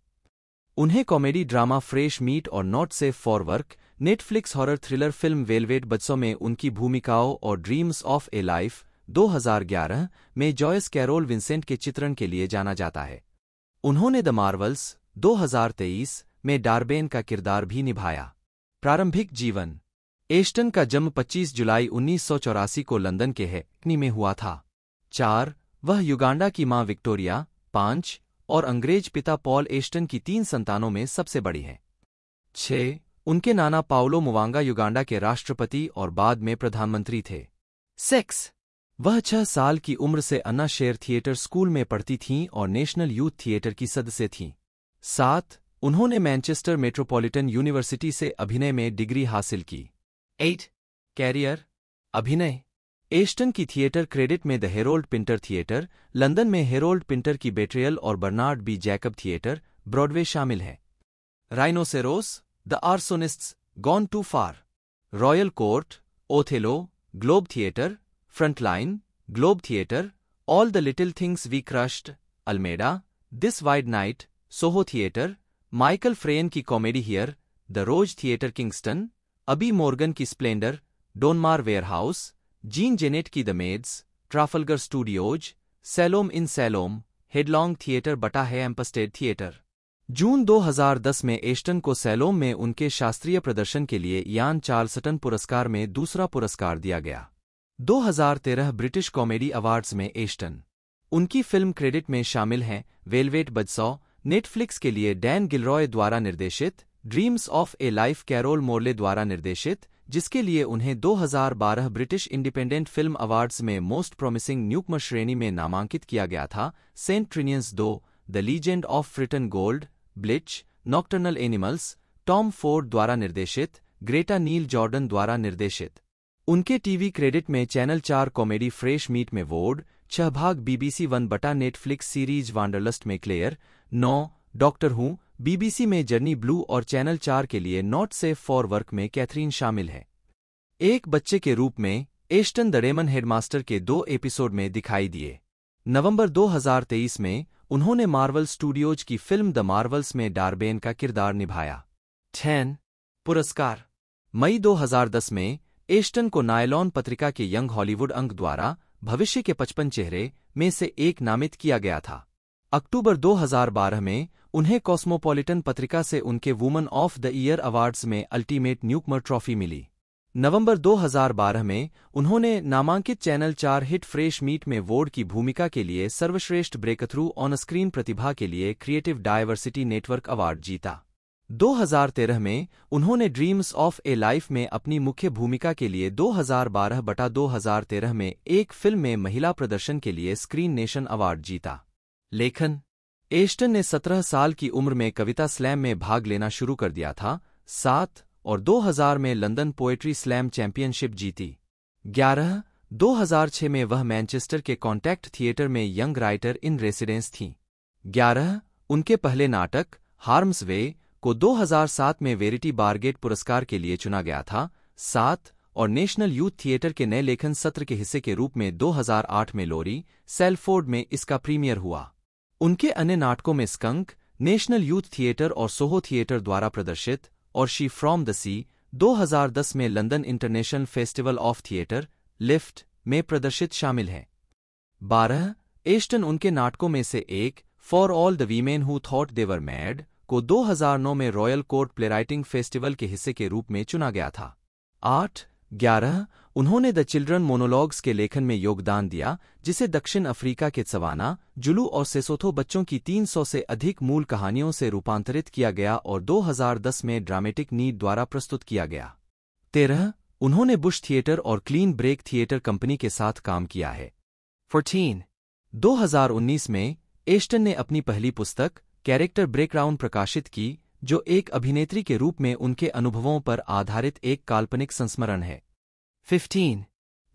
उन्हें कॉमेडी ड्रामा फ्रेश मीट और Not Safe for Work Netflix horror thriller film Velvet बच्चों में उनकी भूमिकाओं और ड्रीम्स ऑफ ए लाइफ 2011 में जॉयस कैरोल विंसेंट के चित्रण के लिए जाना जाता है उन्होंने द मार्वल्स 2023 में डार्बेन का किरदार भी निभाया प्रारंभिक जीवन एस्टन का जन्म 25 जुलाई उन्नीस को लंदन के हैकनी में हुआ था चार वह युगांडा की मां विक्टोरिया पांच और अंग्रेज पिता पॉल एस्टन की तीन संतानों में सबसे बड़ी हैं छह उनके नाना पाओलो मुवांगा युगांडा के राष्ट्रपति और बाद में प्रधानमंत्री थे सेक्स वह छह साल की उम्र से अन्ना शेर थिएटर स्कूल में पढ़ती थीं और नेशनल यूथ थिएटर की सदस्य थीं साथ उन्होंने मैनचेस्टर मेट्रोपॉलिटन यूनिवर्सिटी से अभिनय में डिग्री हासिल की एट कैरियर अभिनय एस्टन की थिएटर क्रेडिट में the Harold Pinter Theatre London में हेरोल्ड पिंटर की बेट्रियल और Bernard B Jacob Theatre Broadway शामिल हैं Rhinoceros The Arsonists Gone Too Far Royal Court Othello Globe Theatre Frontline Globe Theatre All the Little Things We Crushed Almeida This Wide Night Soho Theatre Michael Frayn की comedy Here the Rose Theatre Kingston Abi Morgan की Splendour डोनमार warehouse Jean Genet की The Maids Trafalgar Studios Salome in Salome Headlong theatre बटा है एम्पस्टेड theatre जून 2010 में Aston को coelom में उनके शास्त्रीय प्रदर्शन के लिए यान चार्लसटन पुरस्कार में दूसरा पुरस्कार दिया गया 2013 ब्रिटिश कॉमेडी अवार्ड्स में एस्टन उनकी फिल्म क्रेडिट में शामिल हैं वेलवेट बजसौ नेटफ्लिक्स के लिए डैन गिलरॉय द्वारा निर्देशित Dreams of a Life Carol Morley द्वारा निर्देशित जिसके लिए उन्हें 2012 ब्रिटिश इंडिपेंडेंट फिल्म अवार्ड्स में मोस्ट प्रॉमिसिंग न्यूकम श्रेणी में नामांकित किया गया था सेंट ट्रिनियंस दो the Legend of Fritton Gold ब्लिच नॉक्टर्नल एनिमल्स टॉम फोर्ड द्वारा निर्देशित ग्रेटा नील जॉर्डन द्वारा निर्देशित उनके टीवी क्रेडिट में चैनल चार कॉमेडी फ्रेश मीट में वोड छह भाग बीबीसी वन बटा नेटफ्लिक्स सीरीज वांडरलस्ट में क्लेयर नौ डॉक्टर हूं बीबीसी में जर्नी ब्लू और चैनल चार के लिए नॉट सेफ फॉर वर्क में कैथरीन शामिल है एक बच्चे के रूप में एस्टन द रेमन हेडमास्टर के दो एपिसोड में दिखाई दिए नवंबर 2023 में उन्होंने मार्वल स्टूडियोज की फिल्म द मार्वल्स में डार्बेन का किरदार निभाया ठैन पुरस्कार मई 2010 में एस्टन को नायलॉन पत्रिका के यंग हॉलीवुड अंक द्वारा भविष्य के 55 चेहरे में से एक नामित किया गया था अक्टूबर 2012 में उन्हें कॉस्मोपॉलिटन पत्रिका से उनके Woman of the Year awards में अल्टीमेट न्यूकमर ट्रॉफी मिली नवंबर 2012 में उन्होंने नामांकित चैनल चार हिट फ्रेश मीट में वोर्ड की भूमिका के लिए सर्वश्रेष्ठ ब्रेकथ्रू ऑन स्क्रीन प्रतिभा के लिए क्रिएटिव डायवर्सिटी नेटवर्क अवार्ड जीता 2013 में उन्होंने ड्रीम्स ऑफ ए लाइफ में अपनी मुख्य भूमिका के लिए 2012 बटा दो में एक फिल्म में महिला प्रदर्शन के लिए स्क्रीन नेशन अवार्ड जीता लेखन एस्टन ने 17 साल की उम्र में कविता स्लैम में भाग लेना शुरू कर दिया था सात और 2000 में लंदन पोएट्री स्लैम चैंपियनशिप जीती ग्यारह 2006 में वह मैनचेस्टर के कॉन्टैक्ट थिएटर में यंग राइटर इन रेसिडेंस थीं ग्यारह उनके पहले नाटक हार्म्स वे को 2007 में वेरिटी बारगेट पुरस्कार के लिए चुना गया था सात और नेशनल यूथ थिएटर के नए लेखन सत्र के हिस्से के रूप में 2008 में लोरी सेल्फोर्ड में इसका प्रीमियर हुआ उनके अन्य नाटकों में स्कंक नेशनल यूथ थिएटर और सोहो थिएटर द्वारा प्रदर्शित और शी फ्रॉम द सी 2010 में London International Festival of Theatre LIFT में प्रदर्शित शामिल हैं बारह एस्टन उनके नाटकों में से एक For All the Women Who Thought They Were Mad को 2009 में रॉयल कोर्ट प्लेराइटिंग फेस्टिवल के हिस्से के रूप में चुना गया था आठ ग्यारह उन्होंने द चिल्ड्रन मोनोलॉग्स के लेखन में योगदान दिया जिसे दक्षिण अफ्रीका के सवाना जुलू और सेसोथो बच्चों की 300 से अधिक मूल कहानियों से रूपांतरित किया गया और 2010 में ड्रामेटिक नीड द्वारा प्रस्तुत किया गया तेरह उन्होंने बुश थिएटर और क्लीन ब्रेक थिएटर कंपनी के साथ काम किया है फोर्टीन दो में एस्टन ने अपनी पहली पुस्तक कैरेक्टर ब्रेकडाउन प्रकाशित की जो एक अभिनेत्री के रूप में उनके अनुभवों पर आधारित एक काल्पनिक संस्मरण है 15.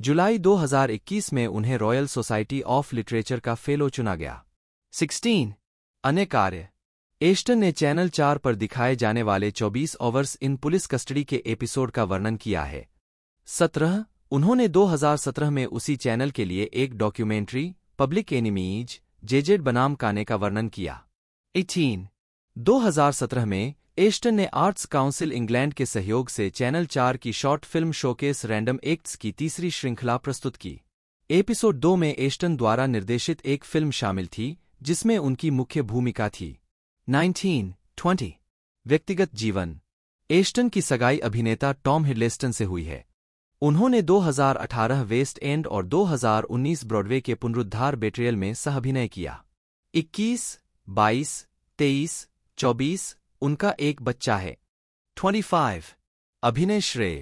जुलाई 2021 में उन्हें रॉयल सोसाइटी ऑफ लिटरेचर का फेलो चुना गया 16. अन्य कार्य एस्टन ने चैनल चार पर दिखाए जाने वाले 24 ओवर्स इन पुलिस कस्टडी के एपिसोड का वर्णन किया है 17. उन्होंने 2017 में उसी चैनल के लिए एक डॉक्यूमेंट्री पब्लिक एनिमीज जेजेड बनाम काने का वर्णन किया 18. 2017 में एस्टन ने आर्ट्स काउंसिल इंग्लैंड के सहयोग से चैनल चार की short film showcase Random Acts की तीसरी श्रृंखला प्रस्तुत की एपिसोड दो में एस्टन द्वारा निर्देशित एक फिल्म शामिल थी जिसमें उनकी मुख्य भूमिका थी 19, 20. व्यक्तिगत जीवन एस्टन की सगाई अभिनेता टॉम हिडलेस्टन से हुई है उन्होंने 2018 वेस्ट एंड और 2019 ब्रॉडवे के पुनरुद्धार बेटेरियल में सहभिनय किया 21, 22, तेईस चौबीस उनका एक बच्चा है 25. अभिनय श्रेय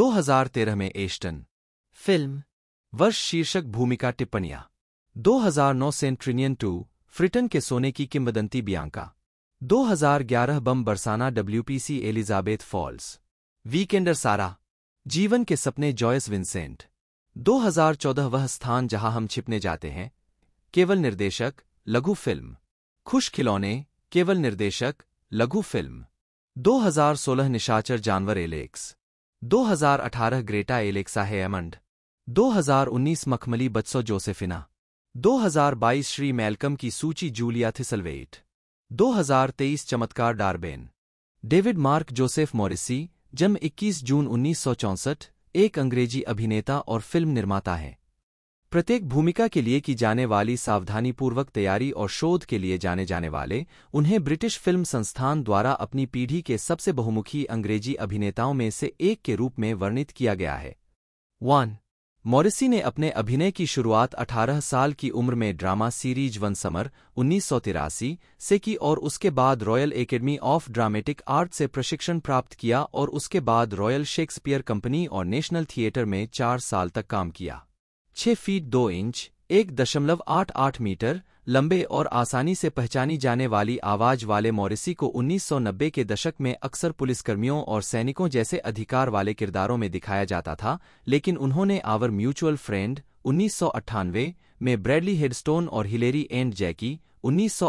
2013 में एस्टन फिल्म वर्ष शीर्षक भूमिका टिप्पणियां 2009 सेंट्रिनियन टू फ्रिटन के सोने की किम्बदंती बियांका 2011 बम बरसाना डब्ल्यूपीसी एलिजाबेथ फॉल्स वीकेंडर सारा जीवन के सपने जॉयस विंसेंट 2014 वह स्थान जहां हम छिपने जाते हैं केवल निर्देशक लघु फिल्म खुश खिलौने केवल निर्देशक लघु फिल्म 2016 निशाचर जानवर एलेक्स 2018 ग्रेटा एलेक्सा है एमंड 2019 मखमली बत्सो जोसेफिना 2022 श्री मेलकम की सूची जूलिया थिसलवेट 2023 चमत्कार Darbenn David Mark Joseph Morrissey जन्म 21 जून उन्नीस एक अंग्रेजी अभिनेता और फिल्म निर्माता हैं प्रत्येक भूमिका के लिए की जाने वाली सावधानीपूर्वक तैयारी और शोध के लिए जाने जाने वाले उन्हें ब्रिटिश फिल्म संस्थान द्वारा अपनी पीढ़ी के सबसे बहुमुखी अंग्रेजी अभिनेताओं में से एक के रूप में वर्णित किया गया है वन मॉरिसी ने अपने अभिनय की शुरुआत 18 साल की उम्र में ड्रामा सीरीज वन समर उन्नीस से की और उसके बाद Royal Academy of Dramatic Art से प्रशिक्षण प्राप्त किया और उसके बाद रॉयल शेक्सपियर कंपनी और नेशनल थिएटर में चार साल तक काम किया छह फीट दो इंच एक दशमलव आठ आठ मीटर लंबे और आसानी से पहचानी जाने वाली आवाज वाले मॉरिसी को 1990 के दशक में अक्सर पुलिसकर्मियों और सैनिकों जैसे अधिकार वाले किरदारों में दिखाया जाता था लेकिन उन्होंने आवर म्यूचुअल फ्रेंड उन्नीस में ब्रैडली हेडस्टोन और हिलेरी एंड जैकी उन्नीस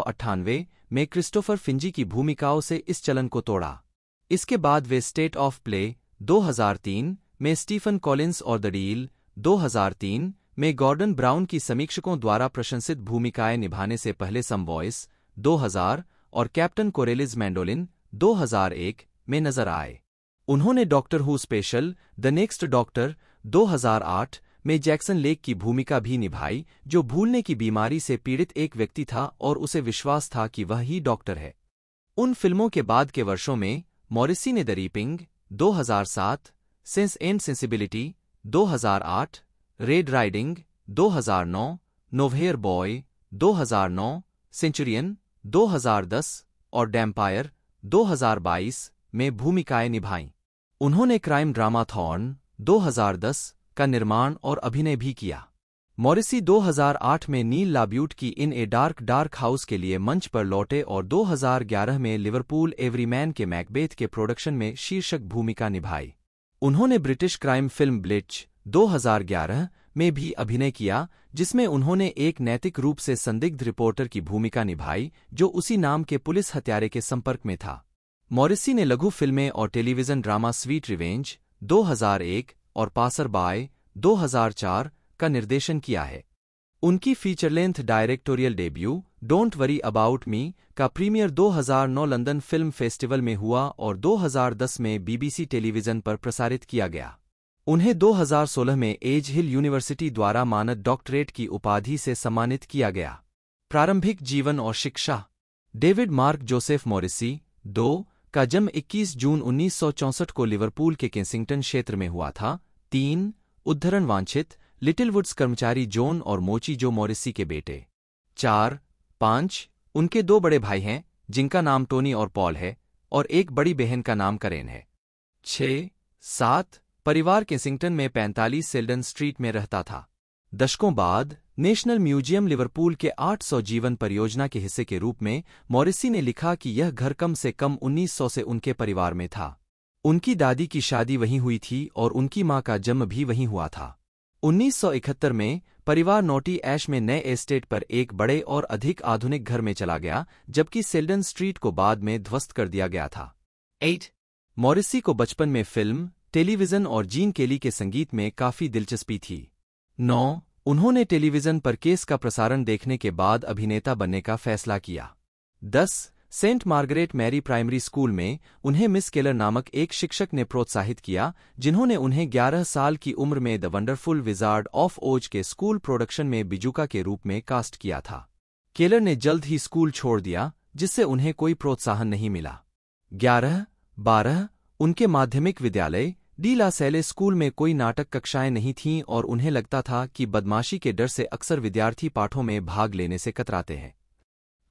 में क्रिस्टोफर फिंजी की भूमिकाओं से इस चलन को तोड़ा इसके बाद वे स्टेट ऑफ प्ले 2003 में स्टीफन कॉलिंस और द डील 2003 में गॉर्डन ब्राउन की समीक्षकों द्वारा प्रशंसित भूमिकाएं निभाने से पहले समवॉइस 2000 और कैप्टन कोरेलिज मैंडोलिन 2001 में नजर आए उन्होंने Doctor Who special The Next Doctor 2008 में जैक्सन लेक की भूमिका भी निभाई जो भूलने की बीमारी से पीड़ित एक व्यक्ति था और उसे विश्वास था कि वह ही डॉक्टर है उन फिल्मों के बाद के वर्षों में मॉरिसी ने द रीपिंग सात Sense and Sensibility 2008, Red Riding 2009, Nowhere boy 2009, Centurion 2010 और डैम्पायर 2022 में भूमिकाएं निभाईं उन्होंने क्राइम ड्रामा थॉर्न 2010 का निर्माण और अभिनय भी किया मॉरिसी 2008 में नील लाब्यूट की In a dark dark house के लिए मंच पर लौटे और 2011 में लिवरपूल एवरीमैन के मैकबेथ के प्रोडक्शन में शीर्षक भूमिका निभाई उन्होंने ब्रिटिश क्राइम फिल्म ब्लिच 2011 में भी अभिनय किया जिसमें उन्होंने एक नैतिक रूप से संदिग्ध रिपोर्टर की भूमिका निभाई जो उसी नाम के पुलिस हत्यारे के संपर्क में था मॉरिसी ने लघु फिल्में और टेलीविजन ड्रामा स्वीट रिवेंज 2001 और पासर बाय 2004 का निर्देशन किया है उनकी feature length directorial debut Don't Worry About Me का प्रीमियर 2009 लंदन फिल्म फेस्टिवल में हुआ और 2010 में बीबीसी टेलीविजन पर प्रसारित किया गया उन्हें 2016 में एज हिल यूनिवर्सिटी द्वारा मानद डॉक्टरेट की उपाधि से सम्मानित किया गया प्रारंभिक जीवन और शिक्षा डेविड मार्क जोसेफ मॉरिसी दो का जन्म 21 जून 1964 को लिवरपूल के केंसिंगटन क्षेत्र में हुआ था तीन उद्धरण वांछित लिटिलवुड्स कर्मचारी जोन और मोची जो मॉरिसी के बेटे चार पांच उनके दो बड़े भाई हैं जिनका नाम टोनी और पॉल है और एक बड़ी बहन का नाम करेन है छह सात परिवार किसिंगटन में पैंतालीस सेल्डन स्ट्रीट में रहता था दशकों बाद नेशनल म्यूजियम लिवरपूल के 800 जीवन परियोजना के हिस्से के रूप में मॉरिसी ने लिखा कि यह घर कम से कम 1900 से उनके परिवार में था उनकी दादी की शादी वहीं हुई थी और उनकी मां का जन्म भी वहीं हुआ था 1971 में परिवार नोटी ऐश में नए एस्टेट पर एक बड़े और अधिक आधुनिक घर में चला गया जबकि सेल्डन स्ट्रीट को बाद में ध्वस्त कर दिया गया था एट मॉरिसी को बचपन में फिल्म टेलीविजन और जीन केली के संगीत में काफी दिलचस्पी थी नौ उन्होंने टेलीविजन पर केस का प्रसारण देखने के बाद अभिनेता बनने का फैसला किया दस Saint Margaret Mary primary school में उन्हें मिस केलर नामक एक शिक्षक ने प्रोत्साहित किया जिन्होंने उन्हें 11 साल की उम्र में द वंडरफुल विजार्ड ऑफ ओज के स्कूल प्रोडक्शन में बिजुका के रूप में कास्ट किया था केलर ने जल्द ही स्कूल छोड़ दिया जिससे उन्हें कोई प्रोत्साहन नहीं मिला ग्यारह बारह उनके माध्यमिक विद्यालय डी ला सैले स्कूल में कोई नाटक कक्षाएं नहीं थीं और उन्हें लगता था कि बदमाशी के डर से अक्सर विद्यार्थी पाठों में भाग लेने से कतराते हैं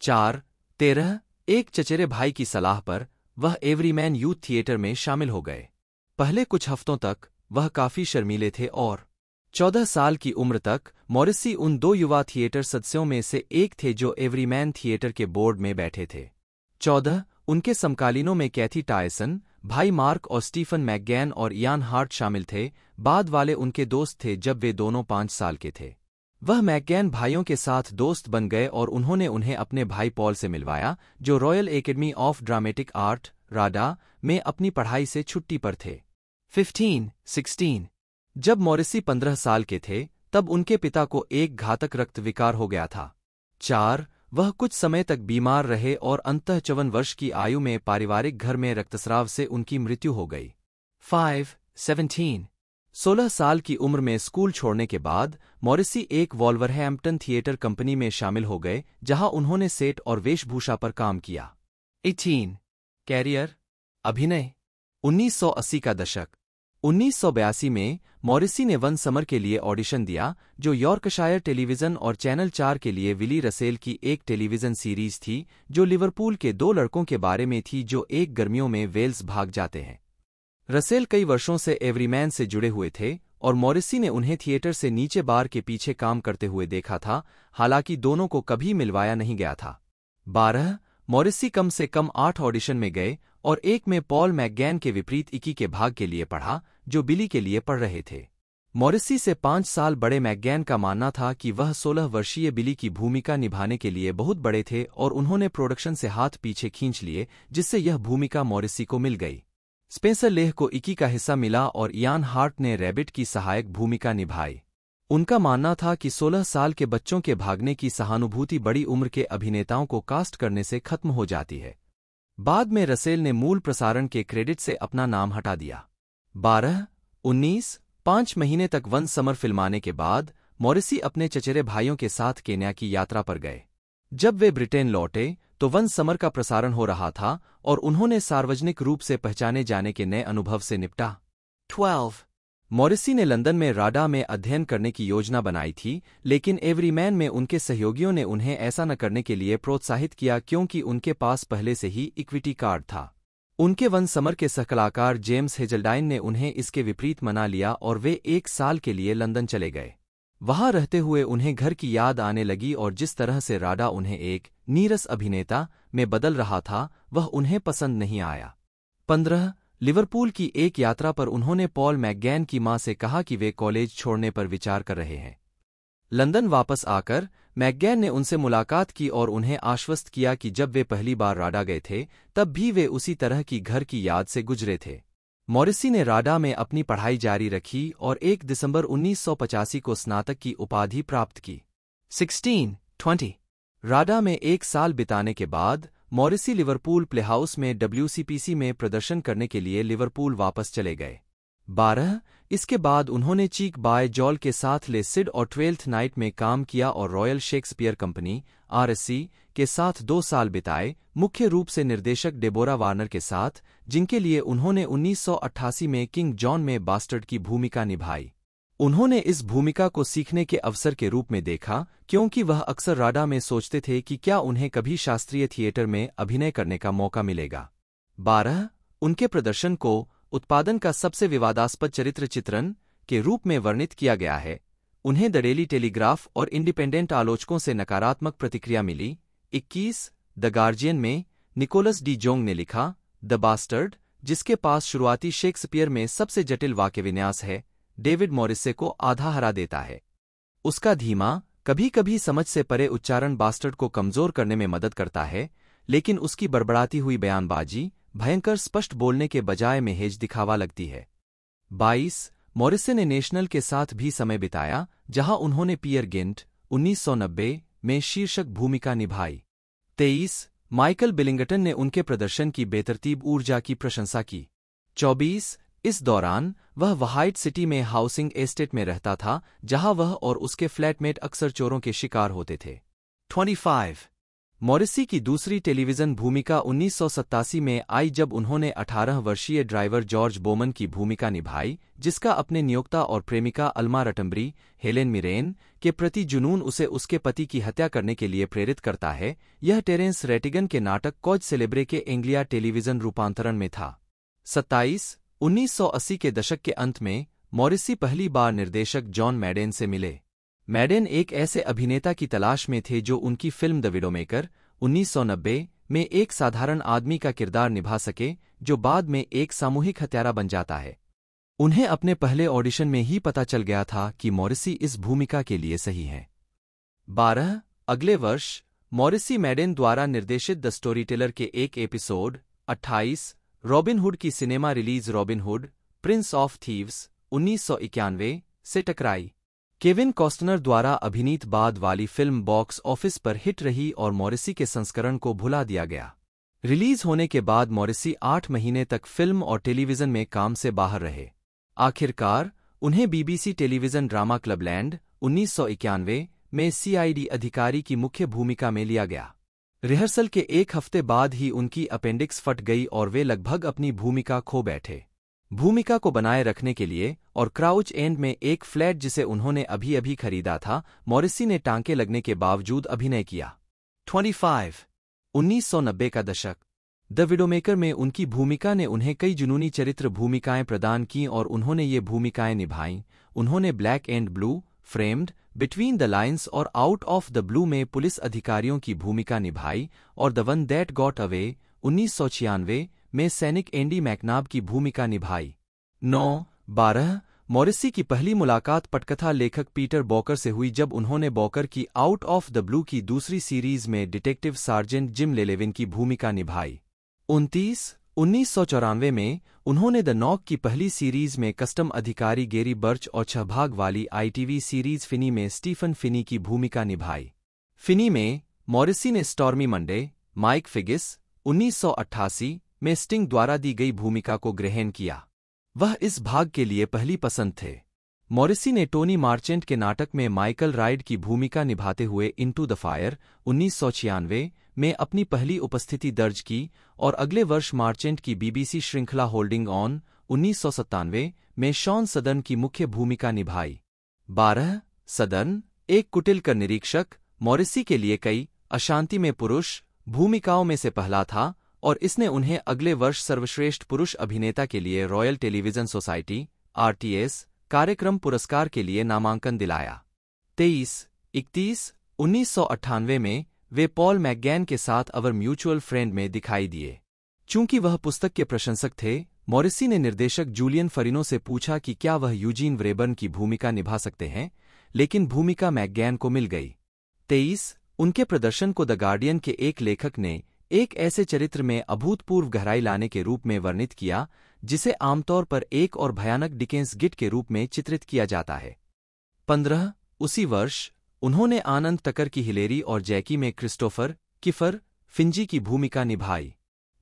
चार तेरह एक चचेरे भाई की सलाह पर वह एवरीमैन यूथ थिएटर में शामिल हो गए पहले कुछ हफ्तों तक वह काफी शर्मीले थे और चौदह साल की उम्र तक मॉरिसी उन दो युवा थिएटर सदस्यों में से एक थे जो एवरीमैन थिएटर के बोर्ड में बैठे थे चौदह उनके समकालीनों में कैथी टायसन भाई मार्क और स्टीफन मैगैन और यान हार्ट शामिल थे बाद वाले उनके दोस्त थे जब वे दोनों पांच साल के थे वह मैकगैन भाइयों के साथ दोस्त बन गए और उन्होंने उन्हें अपने भाई पॉल से मिलवाया जो Royal Academy of Dramatic Art RADA में अपनी पढ़ाई से छुट्टी पर थे 15, 16. जब मॉरिसी 15 साल के थे तब उनके पिता को एक घातक रक्त विकार हो गया था चार वह कुछ समय तक बीमार रहे और अंत चौवन वर्ष की आयु में पारिवारिक घर में रक्तस्राव से उनकी मृत्यु हो गई फाइव सेवनटीन सोलह साल की उम्र में स्कूल छोड़ने के बाद मॉरिसी एक वॉल्वरहैम्पटन थिएटर कंपनी में शामिल हो गए जहां उन्होंने सेट और वेशभूषा पर काम किया इथीन कैरियर अभिनय 1980 का दशक 1982 में मॉरिसी ने वन समर के लिए ऑडिशन दिया जो यॉर्कशायर टेलीविजन और चैनल चार के लिए विली रसेल की एक टेलीविजन सीरीज थी जो लिवरपूल के दो लड़कों के बारे में थी जो एक गर्मियों में वेल्स भाग जाते हैं रसेल कई वर्षों से एवरीमैन से जुड़े हुए थे और मॉरिसी ने उन्हें थिएटर से नीचे बार के पीछे काम करते हुए देखा था हालांकि दोनों को कभी मिलवाया नहीं गया था बारह मॉरिसी कम से कम आठ ऑडिशन में गए और एक में पॉल मैगैन के विपरीत इकी के भाग के लिए पढ़ा जो बिली के लिए पढ़ रहे थे मॉरिसी से पांच साल बड़े मैगैन का मानना था कि वह सोलह वर्षीय बिली की भूमिका निभाने के लिए बहुत बड़े थे और उन्होंने प्रोडक्शन से हाथ पीछे खींच लिए जिससे यह भूमिका मॉरिसी को मिल गई स्पेंसर लेह को इकी का हिस्सा मिला और इयान हार्ट ने रैबिट की सहायक भूमिका निभाई उनका मानना था कि 16 साल के बच्चों के भागने की सहानुभूति बड़ी उम्र के अभिनेताओं को कास्ट करने से खत्म हो जाती है बाद में रसेल ने मूल प्रसारण के क्रेडिट से अपना नाम हटा दिया बारह उन्नीस पांच महीने तक वन समर फिल्माने के बाद मॉरिसी अपने चचेरे भाइयों के साथ केन्या की यात्रा पर गए जब वे ब्रिटेन लौटे तो वन समर का प्रसारण हो रहा था और उन्होंने सार्वजनिक रूप से पहचाने जाने के नए अनुभव से निपटा ट्वेल्व मॉरिसी ने लंदन में राडा में अध्ययन करने की योजना बनाई थी लेकिन एवरीमैन में उनके सहयोगियों ने उन्हें ऐसा न करने के लिए प्रोत्साहित किया क्योंकि उनके पास पहले से ही इक्विटी कार्ड था उनके वन समर के सहकलाकार जेम्स हेजल्डाइन ने उन्हें इसके विपरीत मना लिया और वे एक साल के लिए लंदन चले गए वहां रहते हुए उन्हें घर की याद आने लगी और जिस तरह से राडा उन्हें एक नीरस अभिनेता में बदल रहा था वह उन्हें पसंद नहीं आया पंद्रह लिवरपूल की एक यात्रा पर उन्होंने पॉल मैगैन की मां से कहा कि वे कॉलेज छोड़ने पर विचार कर रहे हैं लंदन वापस आकर मैगैन ने उनसे मुलाकात की और उन्हें आश्वस्त किया कि जब वे पहली बार राडा गए थे तब भी वे उसी तरह की घर की याद से गुजरे थे मॉरिसी ने राडा में अपनी पढ़ाई जारी रखी और 1 दिसंबर 1985 को स्नातक की उपाधि प्राप्त की 16, 20 राडा में एक साल बिताने के बाद मॉरिसी लिवरपूल प्लेहाउस में डब्ल्यूसीपीसी में प्रदर्शन करने के लिए लिवरपूल वापस चले गए बारह इसके बाद उन्होंने चीक बाय जॉल के साथ लेसिड और ट्वेल्थ नाइट में काम किया और रॉयल शेक्सपियर कंपनी आरएससी के साथ दो साल बिताए मुख्य रूप से निर्देशक डेबोरा वार्नर के साथ जिनके लिए उन्होंने 1988 में किंग जॉन में बास्टर्ड की भूमिका निभाई उन्होंने इस भूमिका को सीखने के अवसर के रूप में देखा क्योंकि वह अक्सर राडा में सोचते थे कि क्या उन्हें कभी शास्त्रीय थिएटर में अभिनय करने का मौका मिलेगा बारह उनके प्रदर्शन को उत्पादन का सबसे विवादास्पद चरित्र चित्रण के रूप में वर्णित किया गया है उन्हें दरेली टेलीग्राफ और इंडिपेंडेंट आलोचकों से नकारात्मक प्रतिक्रिया मिली 21 द गार्जियन में निकोलस डी जोंग ने लिखा द बास्टर्ड जिसके पास शुरुआती शेक्सपियर में सबसे जटिल वाक्य विन्यास है डेविड मॉरिसे को आधा हरा देता है उसका धीमा कभी कभी समझ से परे उच्चारण बास्टर्ड को कमजोर करने में मदद करता है लेकिन उसकी बड़बड़ाती हुई बयानबाजी भयंकर स्पष्ट बोलने के बजाय मेहेज दिखावा लगती है 22 मॉरिसे ने नेशनल के साथ भी समय बिताया जहां उन्होंने पियर गिंट 1990 में शीर्षक भूमिका निभाई 23 माइकल बिलिंगटन ने उनके प्रदर्शन की बेतरतीब ऊर्जा की प्रशंसा की 24 इस दौरान वह वहाइट सिटी में हाउसिंग एस्टेट में रहता था जहां वह और उसके फ्लैटमेट अक्सर चोरों के शिकार होते थे 25. मॉरिसी की दूसरी टेलीविजन भूमिका उन्नीस में आई जब उन्होंने 18 वर्षीय ड्राइवर जॉर्ज बोमन की भूमिका निभाई जिसका अपने नियोक्ता और प्रेमिका अल्मा रटम्बरी हेलेन मिरेन के प्रति जुनून उसे उसके पति की हत्या करने के लिए प्रेरित करता है यह टेरेंस रेटिगन के नाटक कॉज सेलेब्रे के एंग्लिया टेलीविजन रूपांतरण में था सत्ताईस 1980 के दशक के अंत में मॉरिसी पहली बार निर्देशक जॉन मैडेन से मिले मैडेन एक ऐसे अभिनेता की तलाश में थे जो उनकी फिल्म द विडोमेकर 1990 में एक साधारण आदमी का किरदार निभा सके जो बाद में एक सामूहिक हत्यारा बन जाता है उन्हें अपने पहले ऑडिशन में ही पता चल गया था कि मॉरिसी इस भूमिका के लिए सही हैं बारह अगले वर्ष मॉरिसी मैडेन द्वारा निर्देशित द स्टोरी टेलर के एक एपिसोड 28 रॉबिनहुड की cinema release Robin Hood Prince of Thieves उन्नीस से टकराई केविन कॉस्टनर द्वारा अभिनीत बाद वाली फिल्म बॉक्स ऑफिस पर हिट रही और मॉरिसी के संस्करण को भुला दिया गया रिलीज होने के बाद मॉरिसी आठ महीने तक फिल्म और टेलीविजन में काम से बाहर रहे आखिरकार उन्हें BBC television drama Clubland उन्नीस में सीआईडी अधिकारी की मुख्य भूमिका में लिया गया रिहर्सल के एक हफ्ते बाद ही उनकी अपेंडिक्स फट गई और वे लगभग अपनी भूमिका खो बैठे भूमिका को बनाए रखने के लिए और क्राउच एंड में एक फ्लैट जिसे उन्होंने अभी अभी खरीदा था मॉरिसी ने टांके लगने के बावजूद अभिनय किया 25. 1990 का दशक द विडोमेकर में उनकी भूमिका ने उन्हें कई जुनूनी चरित्र भूमिकाएं प्रदान की और उन्होंने ये भूमिकाएं निभाईं उन्होंने Black and Blue Framed Between the Lines और आउट ऑफ द ब्लू में पुलिस अधिकारियों की भूमिका निभाई और The One That Got Away उन्नीस में सैनिक एंडी मैकनाब की भूमिका निभाई नौ बारह मॉरिसी की पहली मुलाकात पटकथा लेखक पीटर बॉकर से हुई जब उन्होंने बॉकर की आउट ऑफ द ब्लू की दूसरी सीरीज में डिटेक्टिव सार्जेंट जिम लेलेविन की भूमिका निभाई उनतीस उन्नीस में उन्होंने द नॉक की पहली सीरीज में कस्टम अधिकारी गेरी बर्च और छह भाग वाली आईटीवी सीरीज फिनी में स्टीफन फिनी की भूमिका निभाई फिनी में मॉरिसी ने स्टॉर्मी मंडे माइक फिगिस 1988 में स्टिंग द्वारा दी गई भूमिका को ग्रहण किया वह इस भाग के लिए पहली पसंद थे मॉरिसी ने टोनी मार्चेंट के नाटक में माइकल राइड की भूमिका निभाते हुए इनटू द फायर उन्नीस में अपनी पहली उपस्थिति दर्ज की और अगले वर्ष मार्चेंट की बीबीसी श्रृंखला होल्डिंग ऑन उन्नीस में शॉन सदन की मुख्य भूमिका निभाई बारह सदन एक कुटिल का निरीक्षक मॉरिसी के लिए कई अशांति में पुरुष भूमिकाओं में से पहला था और इसने उन्हें अगले वर्ष सर्वश्रेष्ठ पुरुष अभिनेता के लिए रॉयल टेलीविजन सोसाइटी आरटीएस कार्यक्रम पुरस्कार के लिए नामांकन दिलाया तेईस इकतीस उन्नीस में वे पॉल मैगैन के साथ अवर म्यूचुअल फ्रेंड में दिखाई दिए चूंकि वह पुस्तक के प्रशंसक थे मॉरिसी ने निर्देशक जूलियन फरिनो से पूछा कि क्या वह यूजीन व्रेबर्न की भूमिका निभा सकते हैं लेकिन भूमिका मैगैन को मिल गई तेईस उनके प्रदर्शन को द गार्डियन के एक लेखक ने एक ऐसे चरित्र में अभूतपूर्व गहराई लाने के रूप में वर्णित किया जिसे आमतौर पर एक और भयानक डिकेंस गिट के रूप में चित्रित किया जाता है पंद्रह उसी वर्ष उन्होंने आनंद तकर की हिलेरी और जैकी में क्रिस्टोफर किफर फिंजी की भूमिका निभाई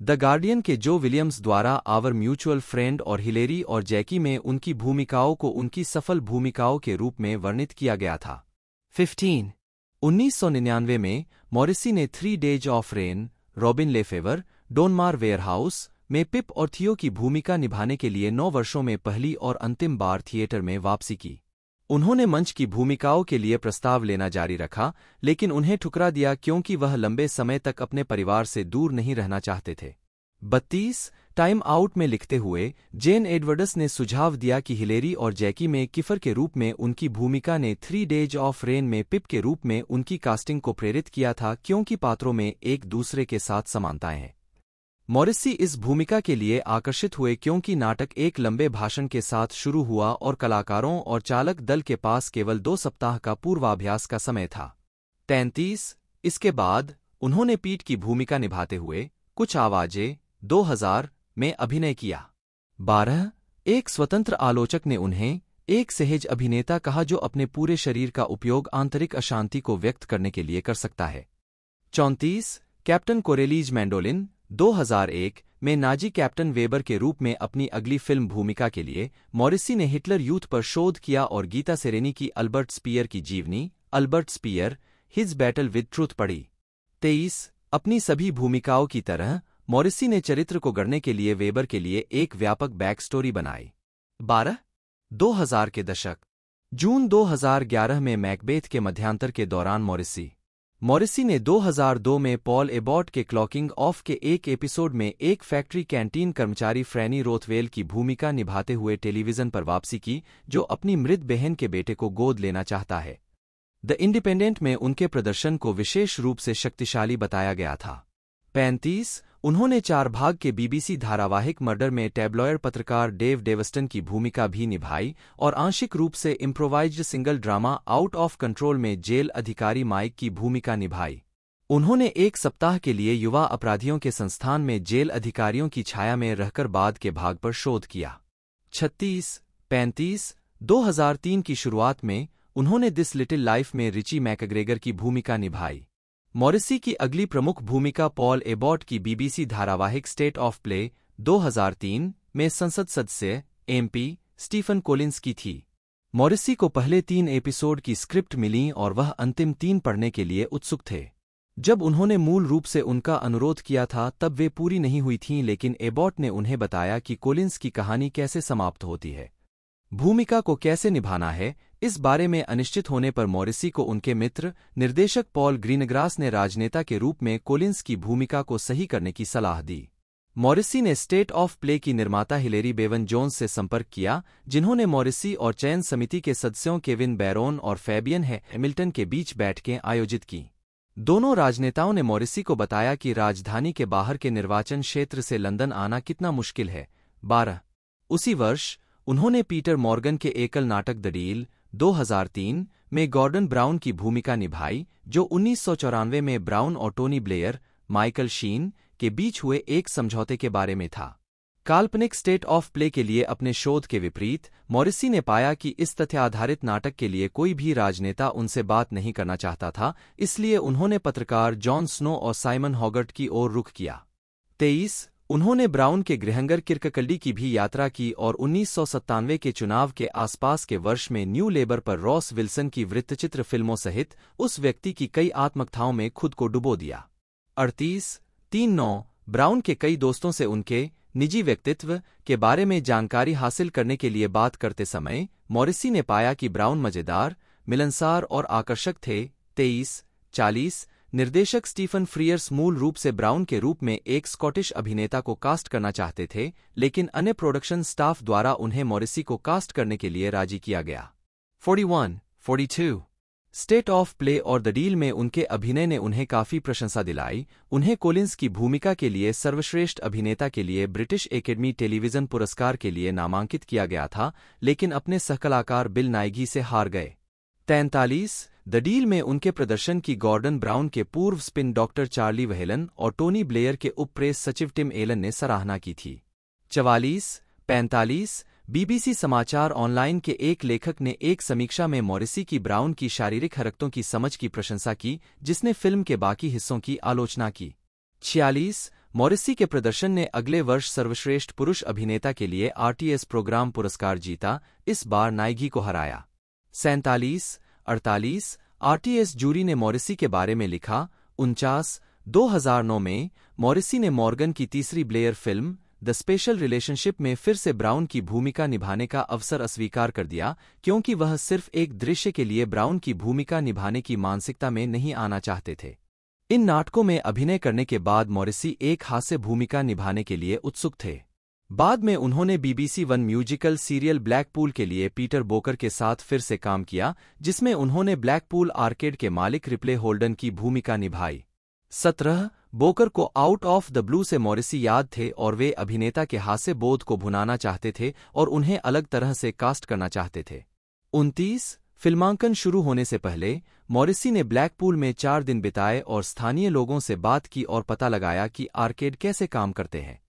द गार्डियन के जो विलियम्स द्वारा आवर म्यूचुअल फ्रेंड और हिलेरी और जैकी में उनकी भूमिकाओं को उनकी सफल भूमिकाओं के रूप में वर्णित किया गया था 15. 1999 में मॉरिसी ने Three Days of Rain Robin Lefevre Donmar Warehouse में पिप और थियो की भूमिका निभाने के लिए नौ वर्षों में पहली और अंतिम बार थिएटर में वापसी की उन्होंने मंच की भूमिकाओं के लिए प्रस्ताव लेना जारी रखा लेकिन उन्हें ठुकरा दिया क्योंकि वह लंबे समय तक अपने परिवार से दूर नहीं रहना चाहते थे बत्तीस टाइम आउट में लिखते हुए जेन एडवर्डस ने सुझाव दिया कि हिलेरी और जैकी में किफर के रूप में उनकी भूमिका ने थ्री डेज ऑफ रेन में पिप के रूप में उनकी कास्टिंग को प्रेरित किया था क्योंकि पात्रों में एक दूसरे के साथ समानताएं हैं मॉरिसी इस भूमिका के लिए आकर्षित हुए क्योंकि नाटक एक लंबे भाषण के साथ शुरू हुआ और कलाकारों और चालक दल के पास केवल दो सप्ताह का पूर्वाभ्यास का समय था तैंतीस इसके बाद उन्होंने पीठ की भूमिका निभाते हुए कुछ आवाजें 2000 में अभिनय किया बारह एक स्वतंत्र आलोचक ने उन्हें एक सहज अभिनेता कहा जो अपने पूरे शरीर का उपयोग आंतरिक अशांति को व्यक्त करने के लिए कर सकता है चौंतीस कैप्टन कोरेलीज मैंडोलिन 2001 में नाजी कैप्टन वेबर के रूप में अपनी अगली फिल्म भूमिका के लिए मॉरिसी ने हिटलर यूथ पर शोध किया और गीता सेरेनी की अल्बर्ट स्पीयर की जीवनी Albert Speer his battle with truth पढ़ी तेईस अपनी सभी भूमिकाओं की तरह मॉरिसी ने चरित्र को गढ़ने के लिए वेबर के लिए एक व्यापक बैक स्टोरी बनाई बारह दो हजार के दशक जून 2011 में मैकबेथ के मध्यांतर के दौरान मॉरिसी मॉरिसी ने 2002 में पॉल एबॉट के क्लॉकिंग ऑफ के एक एपिसोड में एक फैक्ट्री कैंटीन कर्मचारी फ्रैनी रोथवेल की भूमिका निभाते हुए टेलीविजन पर वापसी की जो अपनी मृत बहन के बेटे को गोद लेना चाहता है द इंडिपेंडेंट में उनके प्रदर्शन को विशेष रूप से शक्तिशाली बताया गया था पैंतीस उन्होंने चार भाग के बीबीसी धारावाहिक मर्डर में टैब्लॉयर पत्रकार डेव डेवस्टन की भूमिका भी निभाई और आंशिक रूप से improvised single drama out of control में जेल अधिकारी माइक की भूमिका निभाई उन्होंने एक सप्ताह के लिए युवा अपराधियों के संस्थान में जेल अधिकारियों की छाया में रहकर बाद के भाग पर शोध किया छत्तीस पैंतीस दो की शुरुआत में उन्होंने दिस लिटिल लाइफ में रिची मैकग्रेगर की भूमिका निभाई मॉरिसी की अगली प्रमुख भूमिका पॉल एबॉट की बीबीसी धारावाहिक स्टेट ऑफ प्ले 2003 में संसद सदस्य एमपी स्टीफन कोलिंस की थी मॉरिसी को पहले तीन एपिसोड की स्क्रिप्ट मिली और वह अंतिम तीन पढ़ने के लिए उत्सुक थे जब उन्होंने मूल रूप से उनका अनुरोध किया था तब वे पूरी नहीं हुई थीं लेकिन एबॉट ने उन्हें बताया कि कोलिंस की कहानी कैसे समाप्त होती है भूमिका को कैसे निभाना है इस बारे में अनिश्चित होने पर मॉरिसी को उनके मित्र निर्देशक पॉल ग्रीनग्रास ने राजनेता के रूप में कोलिंस की भूमिका को सही करने की सलाह दी मॉरिसी ने स्टेट ऑफ प्ले की निर्माता हिलेरी बेवन जोन्स से संपर्क किया जिन्होंने मॉरिसी और चयन समिति के सदस्यों केविन बैरोन और फैबियन है हेमिल्टन के बीच बैठकें आयोजित की दोनों राजनेताओं ने मॉरिसी को बताया कि राजधानी के बाहर के निर्वाचन क्षेत्र से लंदन आना कितना मुश्किल है बारह उसी वर्ष उन्होंने पीटर मॉर्गन के एकल नाटक द डील 2003 में गॉर्डन ब्राउन की भूमिका निभाई जो उन्नीस में ब्राउन और टोनी ब्लेयर माइकल शीन के बीच हुए एक समझौते के बारे में था काल्पनिक स्टेट ऑफ प्ले के लिए अपने शोध के विपरीत मॉरिसी ने पाया कि इस तथ्य आधारित नाटक के लिए कोई भी राजनेता उनसे बात नहीं करना चाहता था इसलिए उन्होंने पत्रकार जॉन स्नो और साइमन हॉगर्ट की ओर रुख किया तेईस उन्होंने ब्राउन के गृहंगर किरककल्डी की भी यात्रा की और उन्नीस के चुनाव के आसपास के वर्ष में न्यू लेबर पर रॉस विल्सन की वृत्तचित्र फिल्मों सहित उस व्यक्ति की कई आत्मकथाओं में खुद को डुबो दिया अड़तीस तीन नौ ब्राउन के कई दोस्तों से उनके निजी व्यक्तित्व के बारे में जानकारी हासिल करने के लिए बात करते समय मॉरिसी ने पाया कि ब्राउन मजेदार मिलनसार और आकर्षक थे तेईस चालीस निर्देशक स्टीफन फ्रियर्स मूल रूप से ब्राउन के रूप में एक स्कॉटिश अभिनेता को कास्ट करना चाहते थे लेकिन अन्य प्रोडक्शन स्टाफ द्वारा उन्हें मॉरिसी को कास्ट करने के लिए राजी किया गया 41, 42, स्टेट ऑफ प्ले और द डील में उनके अभिनय ने उन्हें काफी प्रशंसा दिलाई उन्हें कोलिंस की भूमिका के लिए सर्वश्रेष्ठ अभिनेता के लिए ब्रिटिश एकेडमी टेलीविजन पुरस्कार के लिए नामांकित किया गया था लेकिन अपने सहकलाकार बिल नाइगी से हार गए तैंतालीस द डील में उनके प्रदर्शन की गॉर्डन ब्राउन के पूर्व स्पिन डॉक्टर चार्ली वहेलन और टोनी ब्लेयर के उप प्रेस सचिव टिम एलन ने सराहना की थी चवालीस पैंतालीस बीबीसी समाचार ऑनलाइन के एक लेखक ने एक समीक्षा में मॉरिसी की ब्राउन की शारीरिक हरकतों की समझ की प्रशंसा की जिसने फिल्म के बाकी हिस्सों की आलोचना की छियालीस मॉरिसी के प्रदर्शन ने अगले वर्ष सर्वश्रेष्ठ पुरुष अभिनेता के लिए आरटीएस प्रोग्राम पुरस्कार जीता इस बार नाइगी को हराया सैंतालीस अड़तालीस आरटीएस जूरी ने मॉरिसी के बारे में लिखा उनचास 2009 में मॉरिसी ने मॉर्गन की तीसरी Blair film the special relationship में फिर से ब्राउन की भूमिका निभाने का अवसर अस्वीकार कर दिया क्योंकि वह सिर्फ एक दृश्य के लिए ब्राउन की भूमिका निभाने की मानसिकता में नहीं आना चाहते थे इन नाटकों में अभिनय करने के बाद मॉरिसी एक हास्य भूमिका निभाने के लिए उत्सुक थे बाद में उन्होंने BBC one musical serial Blackpool के लिए पीटर बोकर के साथ फिर से काम किया जिसमें उन्होंने ब्लैकपूल आर्केड के मालिक रिप्ले होल्डन की भूमिका निभाई सत्रह बोकर को आउट ऑफ द ब्लू से मॉरिसी याद थे और वे अभिनेता के हास्य बोध को भुनाना चाहते थे और उन्हें अलग तरह से कास्ट करना चाहते थे उनतीस फिल्मांकन शुरू होने से पहले मॉरिसी ने ब्लैकपूल में चार दिन बिताए और स्थानीय लोगों से बात की और पता लगाया कि आर्केड कैसे काम करते हैं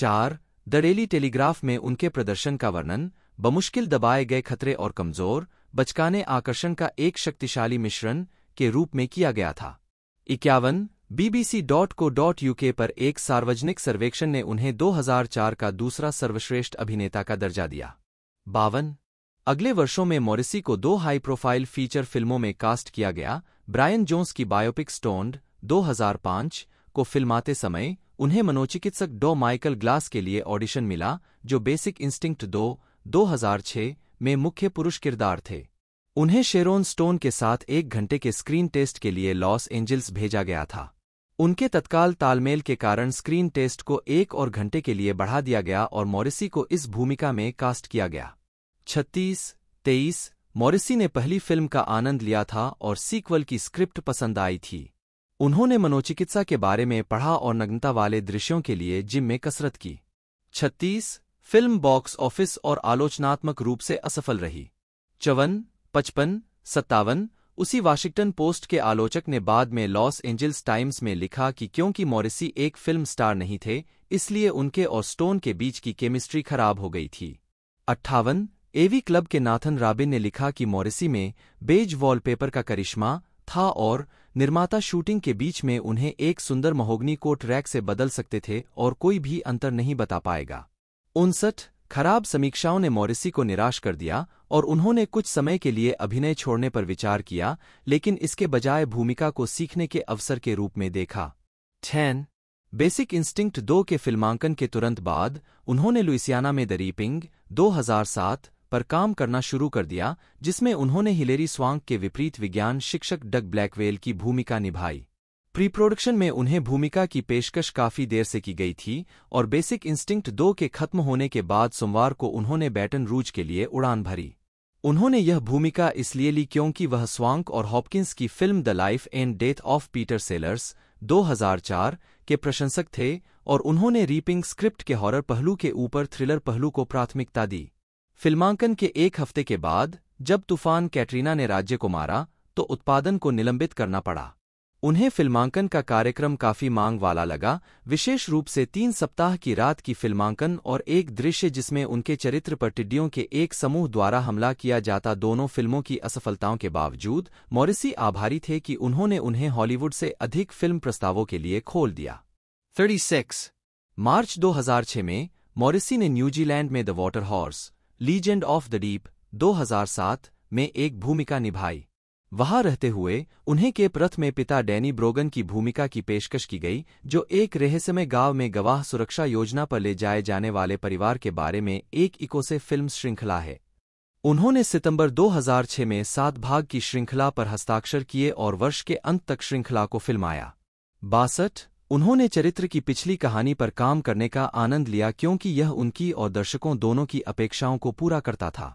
चार द डेली टेलीग्राफ में उनके प्रदर्शन का वर्णन बमुश्किल दबाए गए खतरे और कमजोर बचकाने आकर्षण का एक शक्तिशाली मिश्रण के रूप में किया गया था इक्यावन BBC dot co dot UK पर एक सार्वजनिक सर्वेक्षण ने उन्हें 2004 का दूसरा सर्वश्रेष्ठ अभिनेता का दर्जा दिया बावन अगले वर्षों में मॉरिसी को दो हाई प्रोफाइल फीचर फिल्मों में कास्ट किया गया ब्रायन जोन्स की बायोपिक स्टोन्ड 2005 को फिल्माते समय उन्हें मनोचिकित्सक डॉ माइकल ग्लास के लिए ऑडिशन मिला जो बेसिक इंस्टिंक्ट दो 2006 में मुख्य पुरुष किरदार थे उन्हें शेरोन स्टोन के साथ एक घंटे के स्क्रीन टेस्ट के लिए लॉस एंजल्स भेजा गया था उनके तत्काल तालमेल के कारण स्क्रीन टेस्ट को एक और घंटे के लिए बढ़ा दिया गया और मॉरिसी को इस भूमिका में कास्ट किया गया छत्तीस तेईस मॉरिसी ने पहली फिल्म का आनंद लिया था और सीक्वल की स्क्रिप्ट पसंद आई थी उन्होंने मनोचिकित्सा के बारे में पढ़ा और नग्नता वाले दृश्यों के लिए जिम में कसरत की छत्तीस फिल्म बॉक्स ऑफिस और आलोचनात्मक रूप से असफल रही चवन पचपन सत्तावन उसी वाशिंगटन पोस्ट के आलोचक ने बाद में लॉस एंजल्स टाइम्स में लिखा कि क्योंकि मॉरिसी एक फिल्म स्टार नहीं थे इसलिए उनके और स्टोन के बीच की केमिस्ट्री खराब हो गई थी अट्ठावन एवी क्लब के नाथन राबिन ने लिखा कि मॉरिसी में बेज वॉलपेपर का करिश्मा था और निर्माता शूटिंग के बीच में उन्हें एक सुंदर महोगनी को ट्रैक से बदल सकते थे और कोई भी अंतर नहीं बता पाएगा उनसठ खराब समीक्षाओं ने मॉरिसी को निराश कर दिया और उन्होंने कुछ समय के लिए अभिनय छोड़ने पर विचार किया लेकिन इसके बजाय भूमिका को सीखने के अवसर के रूप में देखा ठैन बेसिक इंस्टिंक्ट दो के फिल्मांकन के तुरंत बाद उन्होंने लुइसियाना में द रीपिंग दो पर काम करना शुरू कर दिया जिसमें उन्होंने हिलेरी स्वांग के विपरीत विज्ञान शिक्षक डग ब्लैकवेल की भूमिका निभाई प्री प्रोडक्शन में उन्हें भूमिका की पेशकश काफी देर से की गई थी और बेसिक इंस्टिंक्ट दो के खत्म होने के बाद सोमवार को उन्होंने बैटन रूज के लिए उड़ान भरी उन्होंने यह भूमिका इसलिए ली क्योंकि वह स्वांक और हॉपकिंस की film the life and death of Peter Sellers 2004 के प्रशंसक थे और उन्होंने रीपिंग स्क्रिप्ट के हॉरर पहलू के ऊपर थ्रिलर पहलू को प्राथमिकता दी फिल्मांकन के एक हफ्ते के बाद जब तूफान कैटरीना ने राज्य को मारा तो उत्पादन को निलंबित करना पड़ा उन्हें फिल्मांकन का कार्यक्रम काफी मांग वाला लगा विशेष रूप से तीन सप्ताह की रात की फिल्मांकन और एक दृश्य जिसमें उनके चरित्र पर टिड्डियों के एक समूह द्वारा हमला किया जाता दोनों फिल्मों की असफलताओं के बावजूद मॉरिसी आभारी थे कि उन्होंने उन्हें हॉलीवुड से अधिक फिल्म प्रस्तावों के लिए खोल दिया 36 मार्च 2006 में मॉरिसी ने न्यूजीलैंड में the water horse legend of the deep 2007 में एक भूमिका निभाई वहां रहते हुए उन्हें प्रथ में पिता डैनी ब्रोगन की भूमिका की पेशकश की गई जो एक रहस्यमय गांव में गवाह सुरक्षा योजना पर ले जाए जाने वाले परिवार के बारे में एक इकोसे फिल्म श्रृंखला है उन्होंने सितंबर 2006 में सात भाग की श्रृंखला पर हस्ताक्षर किए और वर्ष के अंत तक श्रृंखला को फिल्माया बासठ उन्होंने चरित्र की पिछली कहानी पर काम करने का आनंद लिया क्योंकि यह उनकी और दर्शकों दोनों की अपेक्षाओं को पूरा करता था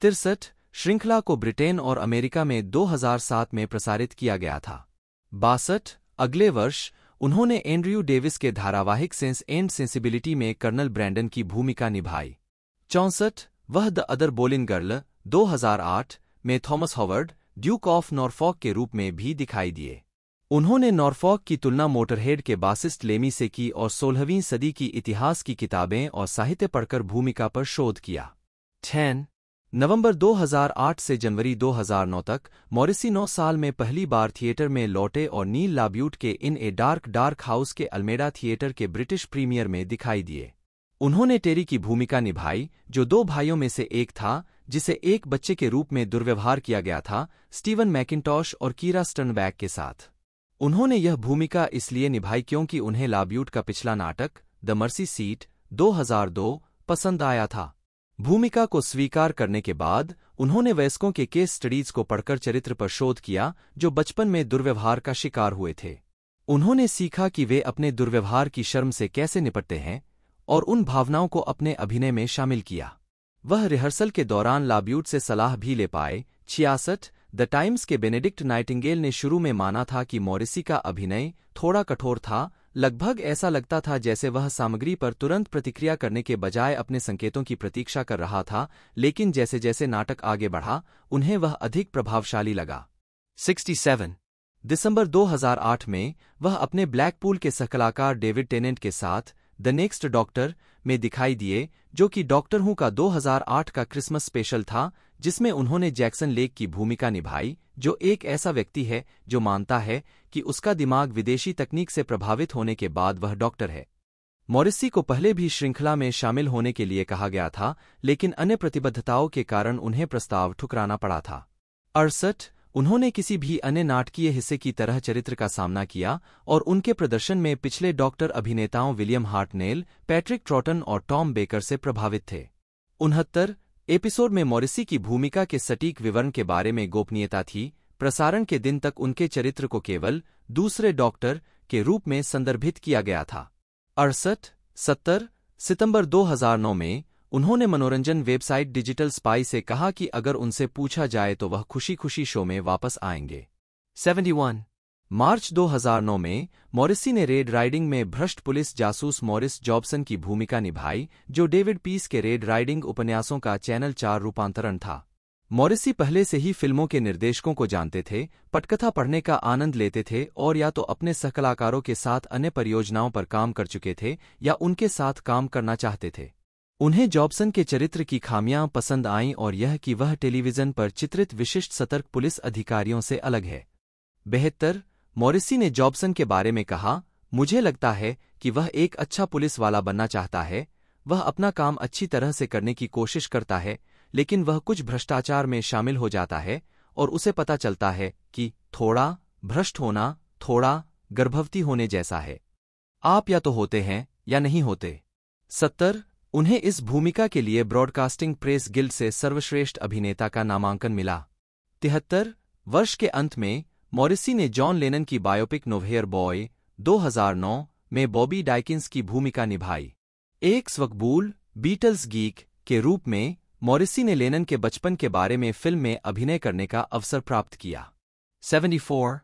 तिरसठ श्रृंखला को ब्रिटेन और अमेरिका में 2007 में प्रसारित किया गया था बासठ अगले वर्ष उन्होंने एंड्रयू डेविस के धारावाहिक सेंस एंड सेंसिबिलिटी में कर्नल ब्रैंडन की भूमिका निभाई चौंसठ वह द अदर बोलिंग गर्ल 2008 में Thomas Howard duke of Norfolk के रूप में भी दिखाई दिए उन्होंने नॉर्फॉक की तुलना मोटरहेड के बासिस्ट लेमी से की और सोलहवीं सदी की इतिहास की किताबें और साहित्य पढ़कर भूमिका पर शोध किया छैन नवंबर 2008 से जनवरी 2009 तक मॉरिसी नौ साल में पहली बार थिएटर में लौटे और नील लाब्यूट के in a dark dark house के अल्मेडा थिएटर के ब्रिटिश प्रीमियर में दिखाई दिए उन्होंने टेरी की भूमिका निभाई जो दो भाइयों में से एक था जिसे एक बच्चे के रूप में दुर्व्यवहार किया गया था स्टीवन मैकिंटॉश और कीरा स्टर्नबैक के साथ उन्होंने यह भूमिका इसलिए निभाई क्योंकि उन्हें लाब्यूट का पिछला नाटक द मर्सी सीट 2002 पसंद आया था भूमिका को स्वीकार करने के बाद उन्होंने वयस्कों के केस स्टडीज को पढ़कर चरित्र पर शोध किया जो बचपन में दुर्व्यवहार का शिकार हुए थे उन्होंने सीखा कि वे अपने दुर्व्यवहार की शर्म से कैसे निपटते हैं और उन भावनाओं को अपने अभिनय में शामिल किया वह रिहर्सल के दौरान लाब्यूट से सलाह भी ले पाए छियासठ द टाइम्स के बेनेडिक्ट नाइटिंगेल ने शुरू में माना था कि मॉरिसी का अभिनय थोड़ा कठोर था लगभग ऐसा लगता था जैसे वह सामग्री पर तुरंत प्रतिक्रिया करने के बजाय अपने संकेतों की प्रतीक्षा कर रहा था लेकिन जैसे जैसे नाटक आगे बढ़ा उन्हें वह अधिक प्रभावशाली लगा 67 दिसंबर 2008 में वह अपने ब्लैकपूल के सहकलाकार डेविड टेनेंट के साथ द नेक्स्ट डॉक्टर में दिखाई दिए जो कि डॉक्टर हूं का 2008 का क्रिसमस स्पेशल था जिसमें उन्होंने जैक्सन लेक की भूमिका निभाई जो एक ऐसा व्यक्ति है जो मानता है कि उसका दिमाग विदेशी तकनीक से प्रभावित होने के बाद वह डॉक्टर है मॉरिसी को पहले भी श्रृंखला में शामिल होने के लिए कहा गया था लेकिन अन्य प्रतिबद्धताओं के कारण उन्हें प्रस्ताव ठुकराना पड़ा था अड़सठ उन्होंने किसी भी अन्य नाटकीय हिस्से की तरह चरित्र का सामना किया और उनके प्रदर्शन में पिछले डॉक्टर अभिनेताओं विलियम हार्टनेल पैट्रिक ट्रॉटन और टॉम बेकर से प्रभावित थे उनहत्तर एपिसोड में मॉरिसी की भूमिका के सटीक विवरण के बारे में गोपनीयता थी प्रसारण के दिन तक उनके चरित्र को केवल दूसरे डॉक्टर के रूप में संदर्भित किया गया था अड़सठ सत्तर सितंबर 2009 में उन्होंने मनोरंजन वेबसाइट डिजिटल स्पाई से कहा कि अगर उनसे पूछा जाए तो वह खुशी खुशी शो में वापस आएंगे सेवेंटी मार्च 2009 में मॉरिसी ने रेड राइडिंग में भ्रष्ट पुलिस जासूस मॉरिस जॉबसन की भूमिका निभाई जो डेविड पीस के रेड राइडिंग उपन्यासों का चैनल चार रूपांतरण था मॉरिसी पहले से ही फिल्मों के निर्देशकों को जानते थे पटकथा पढ़ने का आनंद लेते थे और या तो अपने सहकलाकारों के साथ अन्य परियोजनाओं पर काम कर चुके थे या उनके साथ काम करना चाहते थे उन्हें जॉबसन के चरित्र की खामियां पसंद आईं और यह कि वह टेलीविजन पर चित्रित विशिष्ट सतर्क पुलिस अधिकारियों से अलग है बेहतर मॉरिसी ने जॉबसन के बारे में कहा मुझे लगता है कि वह एक अच्छा पुलिस वाला बनना चाहता है वह अपना काम अच्छी तरह से करने की कोशिश करता है लेकिन वह कुछ भ्रष्टाचार में शामिल हो जाता है और उसे पता चलता है कि थोड़ा भ्रष्ट होना थोड़ा गर्भवती होने जैसा है आप या तो होते हैं या नहीं होते सत्तर उन्हें इस भूमिका के लिए ब्रॉडकास्टिंग प्रेस गिल्ड से सर्वश्रेष्ठ अभिनेता का नामांकन मिला तिहत्तर वर्ष के अंत में मॉरिसी ने जॉन लेनन की बायोपिक नोवेयर बॉय 2009 में बॉबी डाइकिंस की भूमिका निभाई एक स्वकबूल बीटल्स गीक के रूप में मॉरिसी ने लेनन के बचपन के बारे में फिल्म में अभिनय करने का अवसर प्राप्त किया 74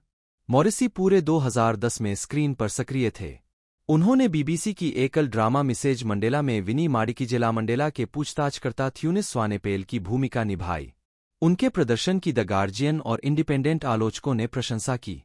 मॉरिसी पूरे 2010 में स्क्रीन पर सक्रिय थे उन्होंने बीबीसी की एकल ड्रामा मिसेज मंडेला में विनी जिला मंडेला के पूछताछकर्ता थ्यूनिस स्वानेपेल की भूमिका निभाई उनके प्रदर्शन की द गार्जियन और इंडिपेंडेंट आलोचकों ने प्रशंसा की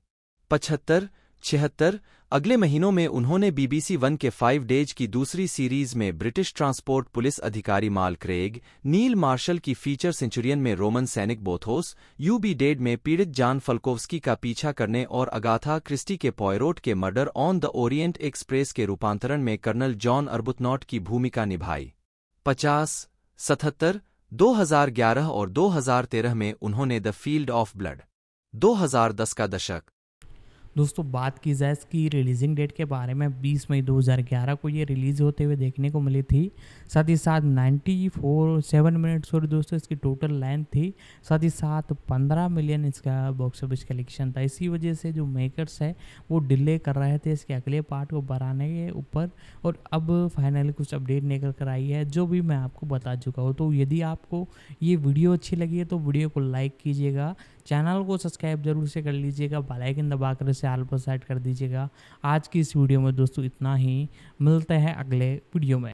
पचहत्तर छिहत्तर अगले महीनों में उन्होंने बीबीसी वन के फाइव डेज की दूसरी सीरीज में ब्रिटिश ट्रांसपोर्ट पुलिस अधिकारी माल क्रेग नील मार्शल की फीचर सेंचुरियन में रोमन सैनिक बोथोस यू बी डेड में पीड़ित जान फल्कोवस्की का पीछा करने और अगाथा क्रिस्टी के पॉयरोट के murder on the Orient Express के रूपांतरण में कर्नल जॉन अर्बुतनॉट की भूमिका निभाई पचास सतहत्तर 2011 और 2013 में उन्होंने द फील्ड ऑफ ब्लड 2010 का दशक दोस्तों बात की जाए इसकी रिलीजिंग डेट के बारे में 20 मई 2011 को ये रिलीज़ होते हुए देखने को मिली थी साथ ही साथ 94 सेवन मिनट सॉरी दोस्तों इसकी टोटल लेंथ थी साथ ही साथ 15 मिलियन इसका बॉक्स ऑफिस कलेक्शन था इसी वजह से जो मेकर्स है वो डिले कर रहे थे इसके अगले पार्ट को बढ़ाने के ऊपर और अब फाइनली कुछ अपडेट निकल कर आई है जो भी मैं आपको बता चुका हूँ तो यदि आपको ये वीडियो अच्छी लगी है तो वीडियो को लाइक कीजिएगा चैनल को सब्सक्राइब जरूर से कर लीजिएगा बेलाइकन दबा कर इसे आल पर सेट कर दीजिएगा आज की इस वीडियो में दोस्तों इतना ही मिलते हैं अगले वीडियो में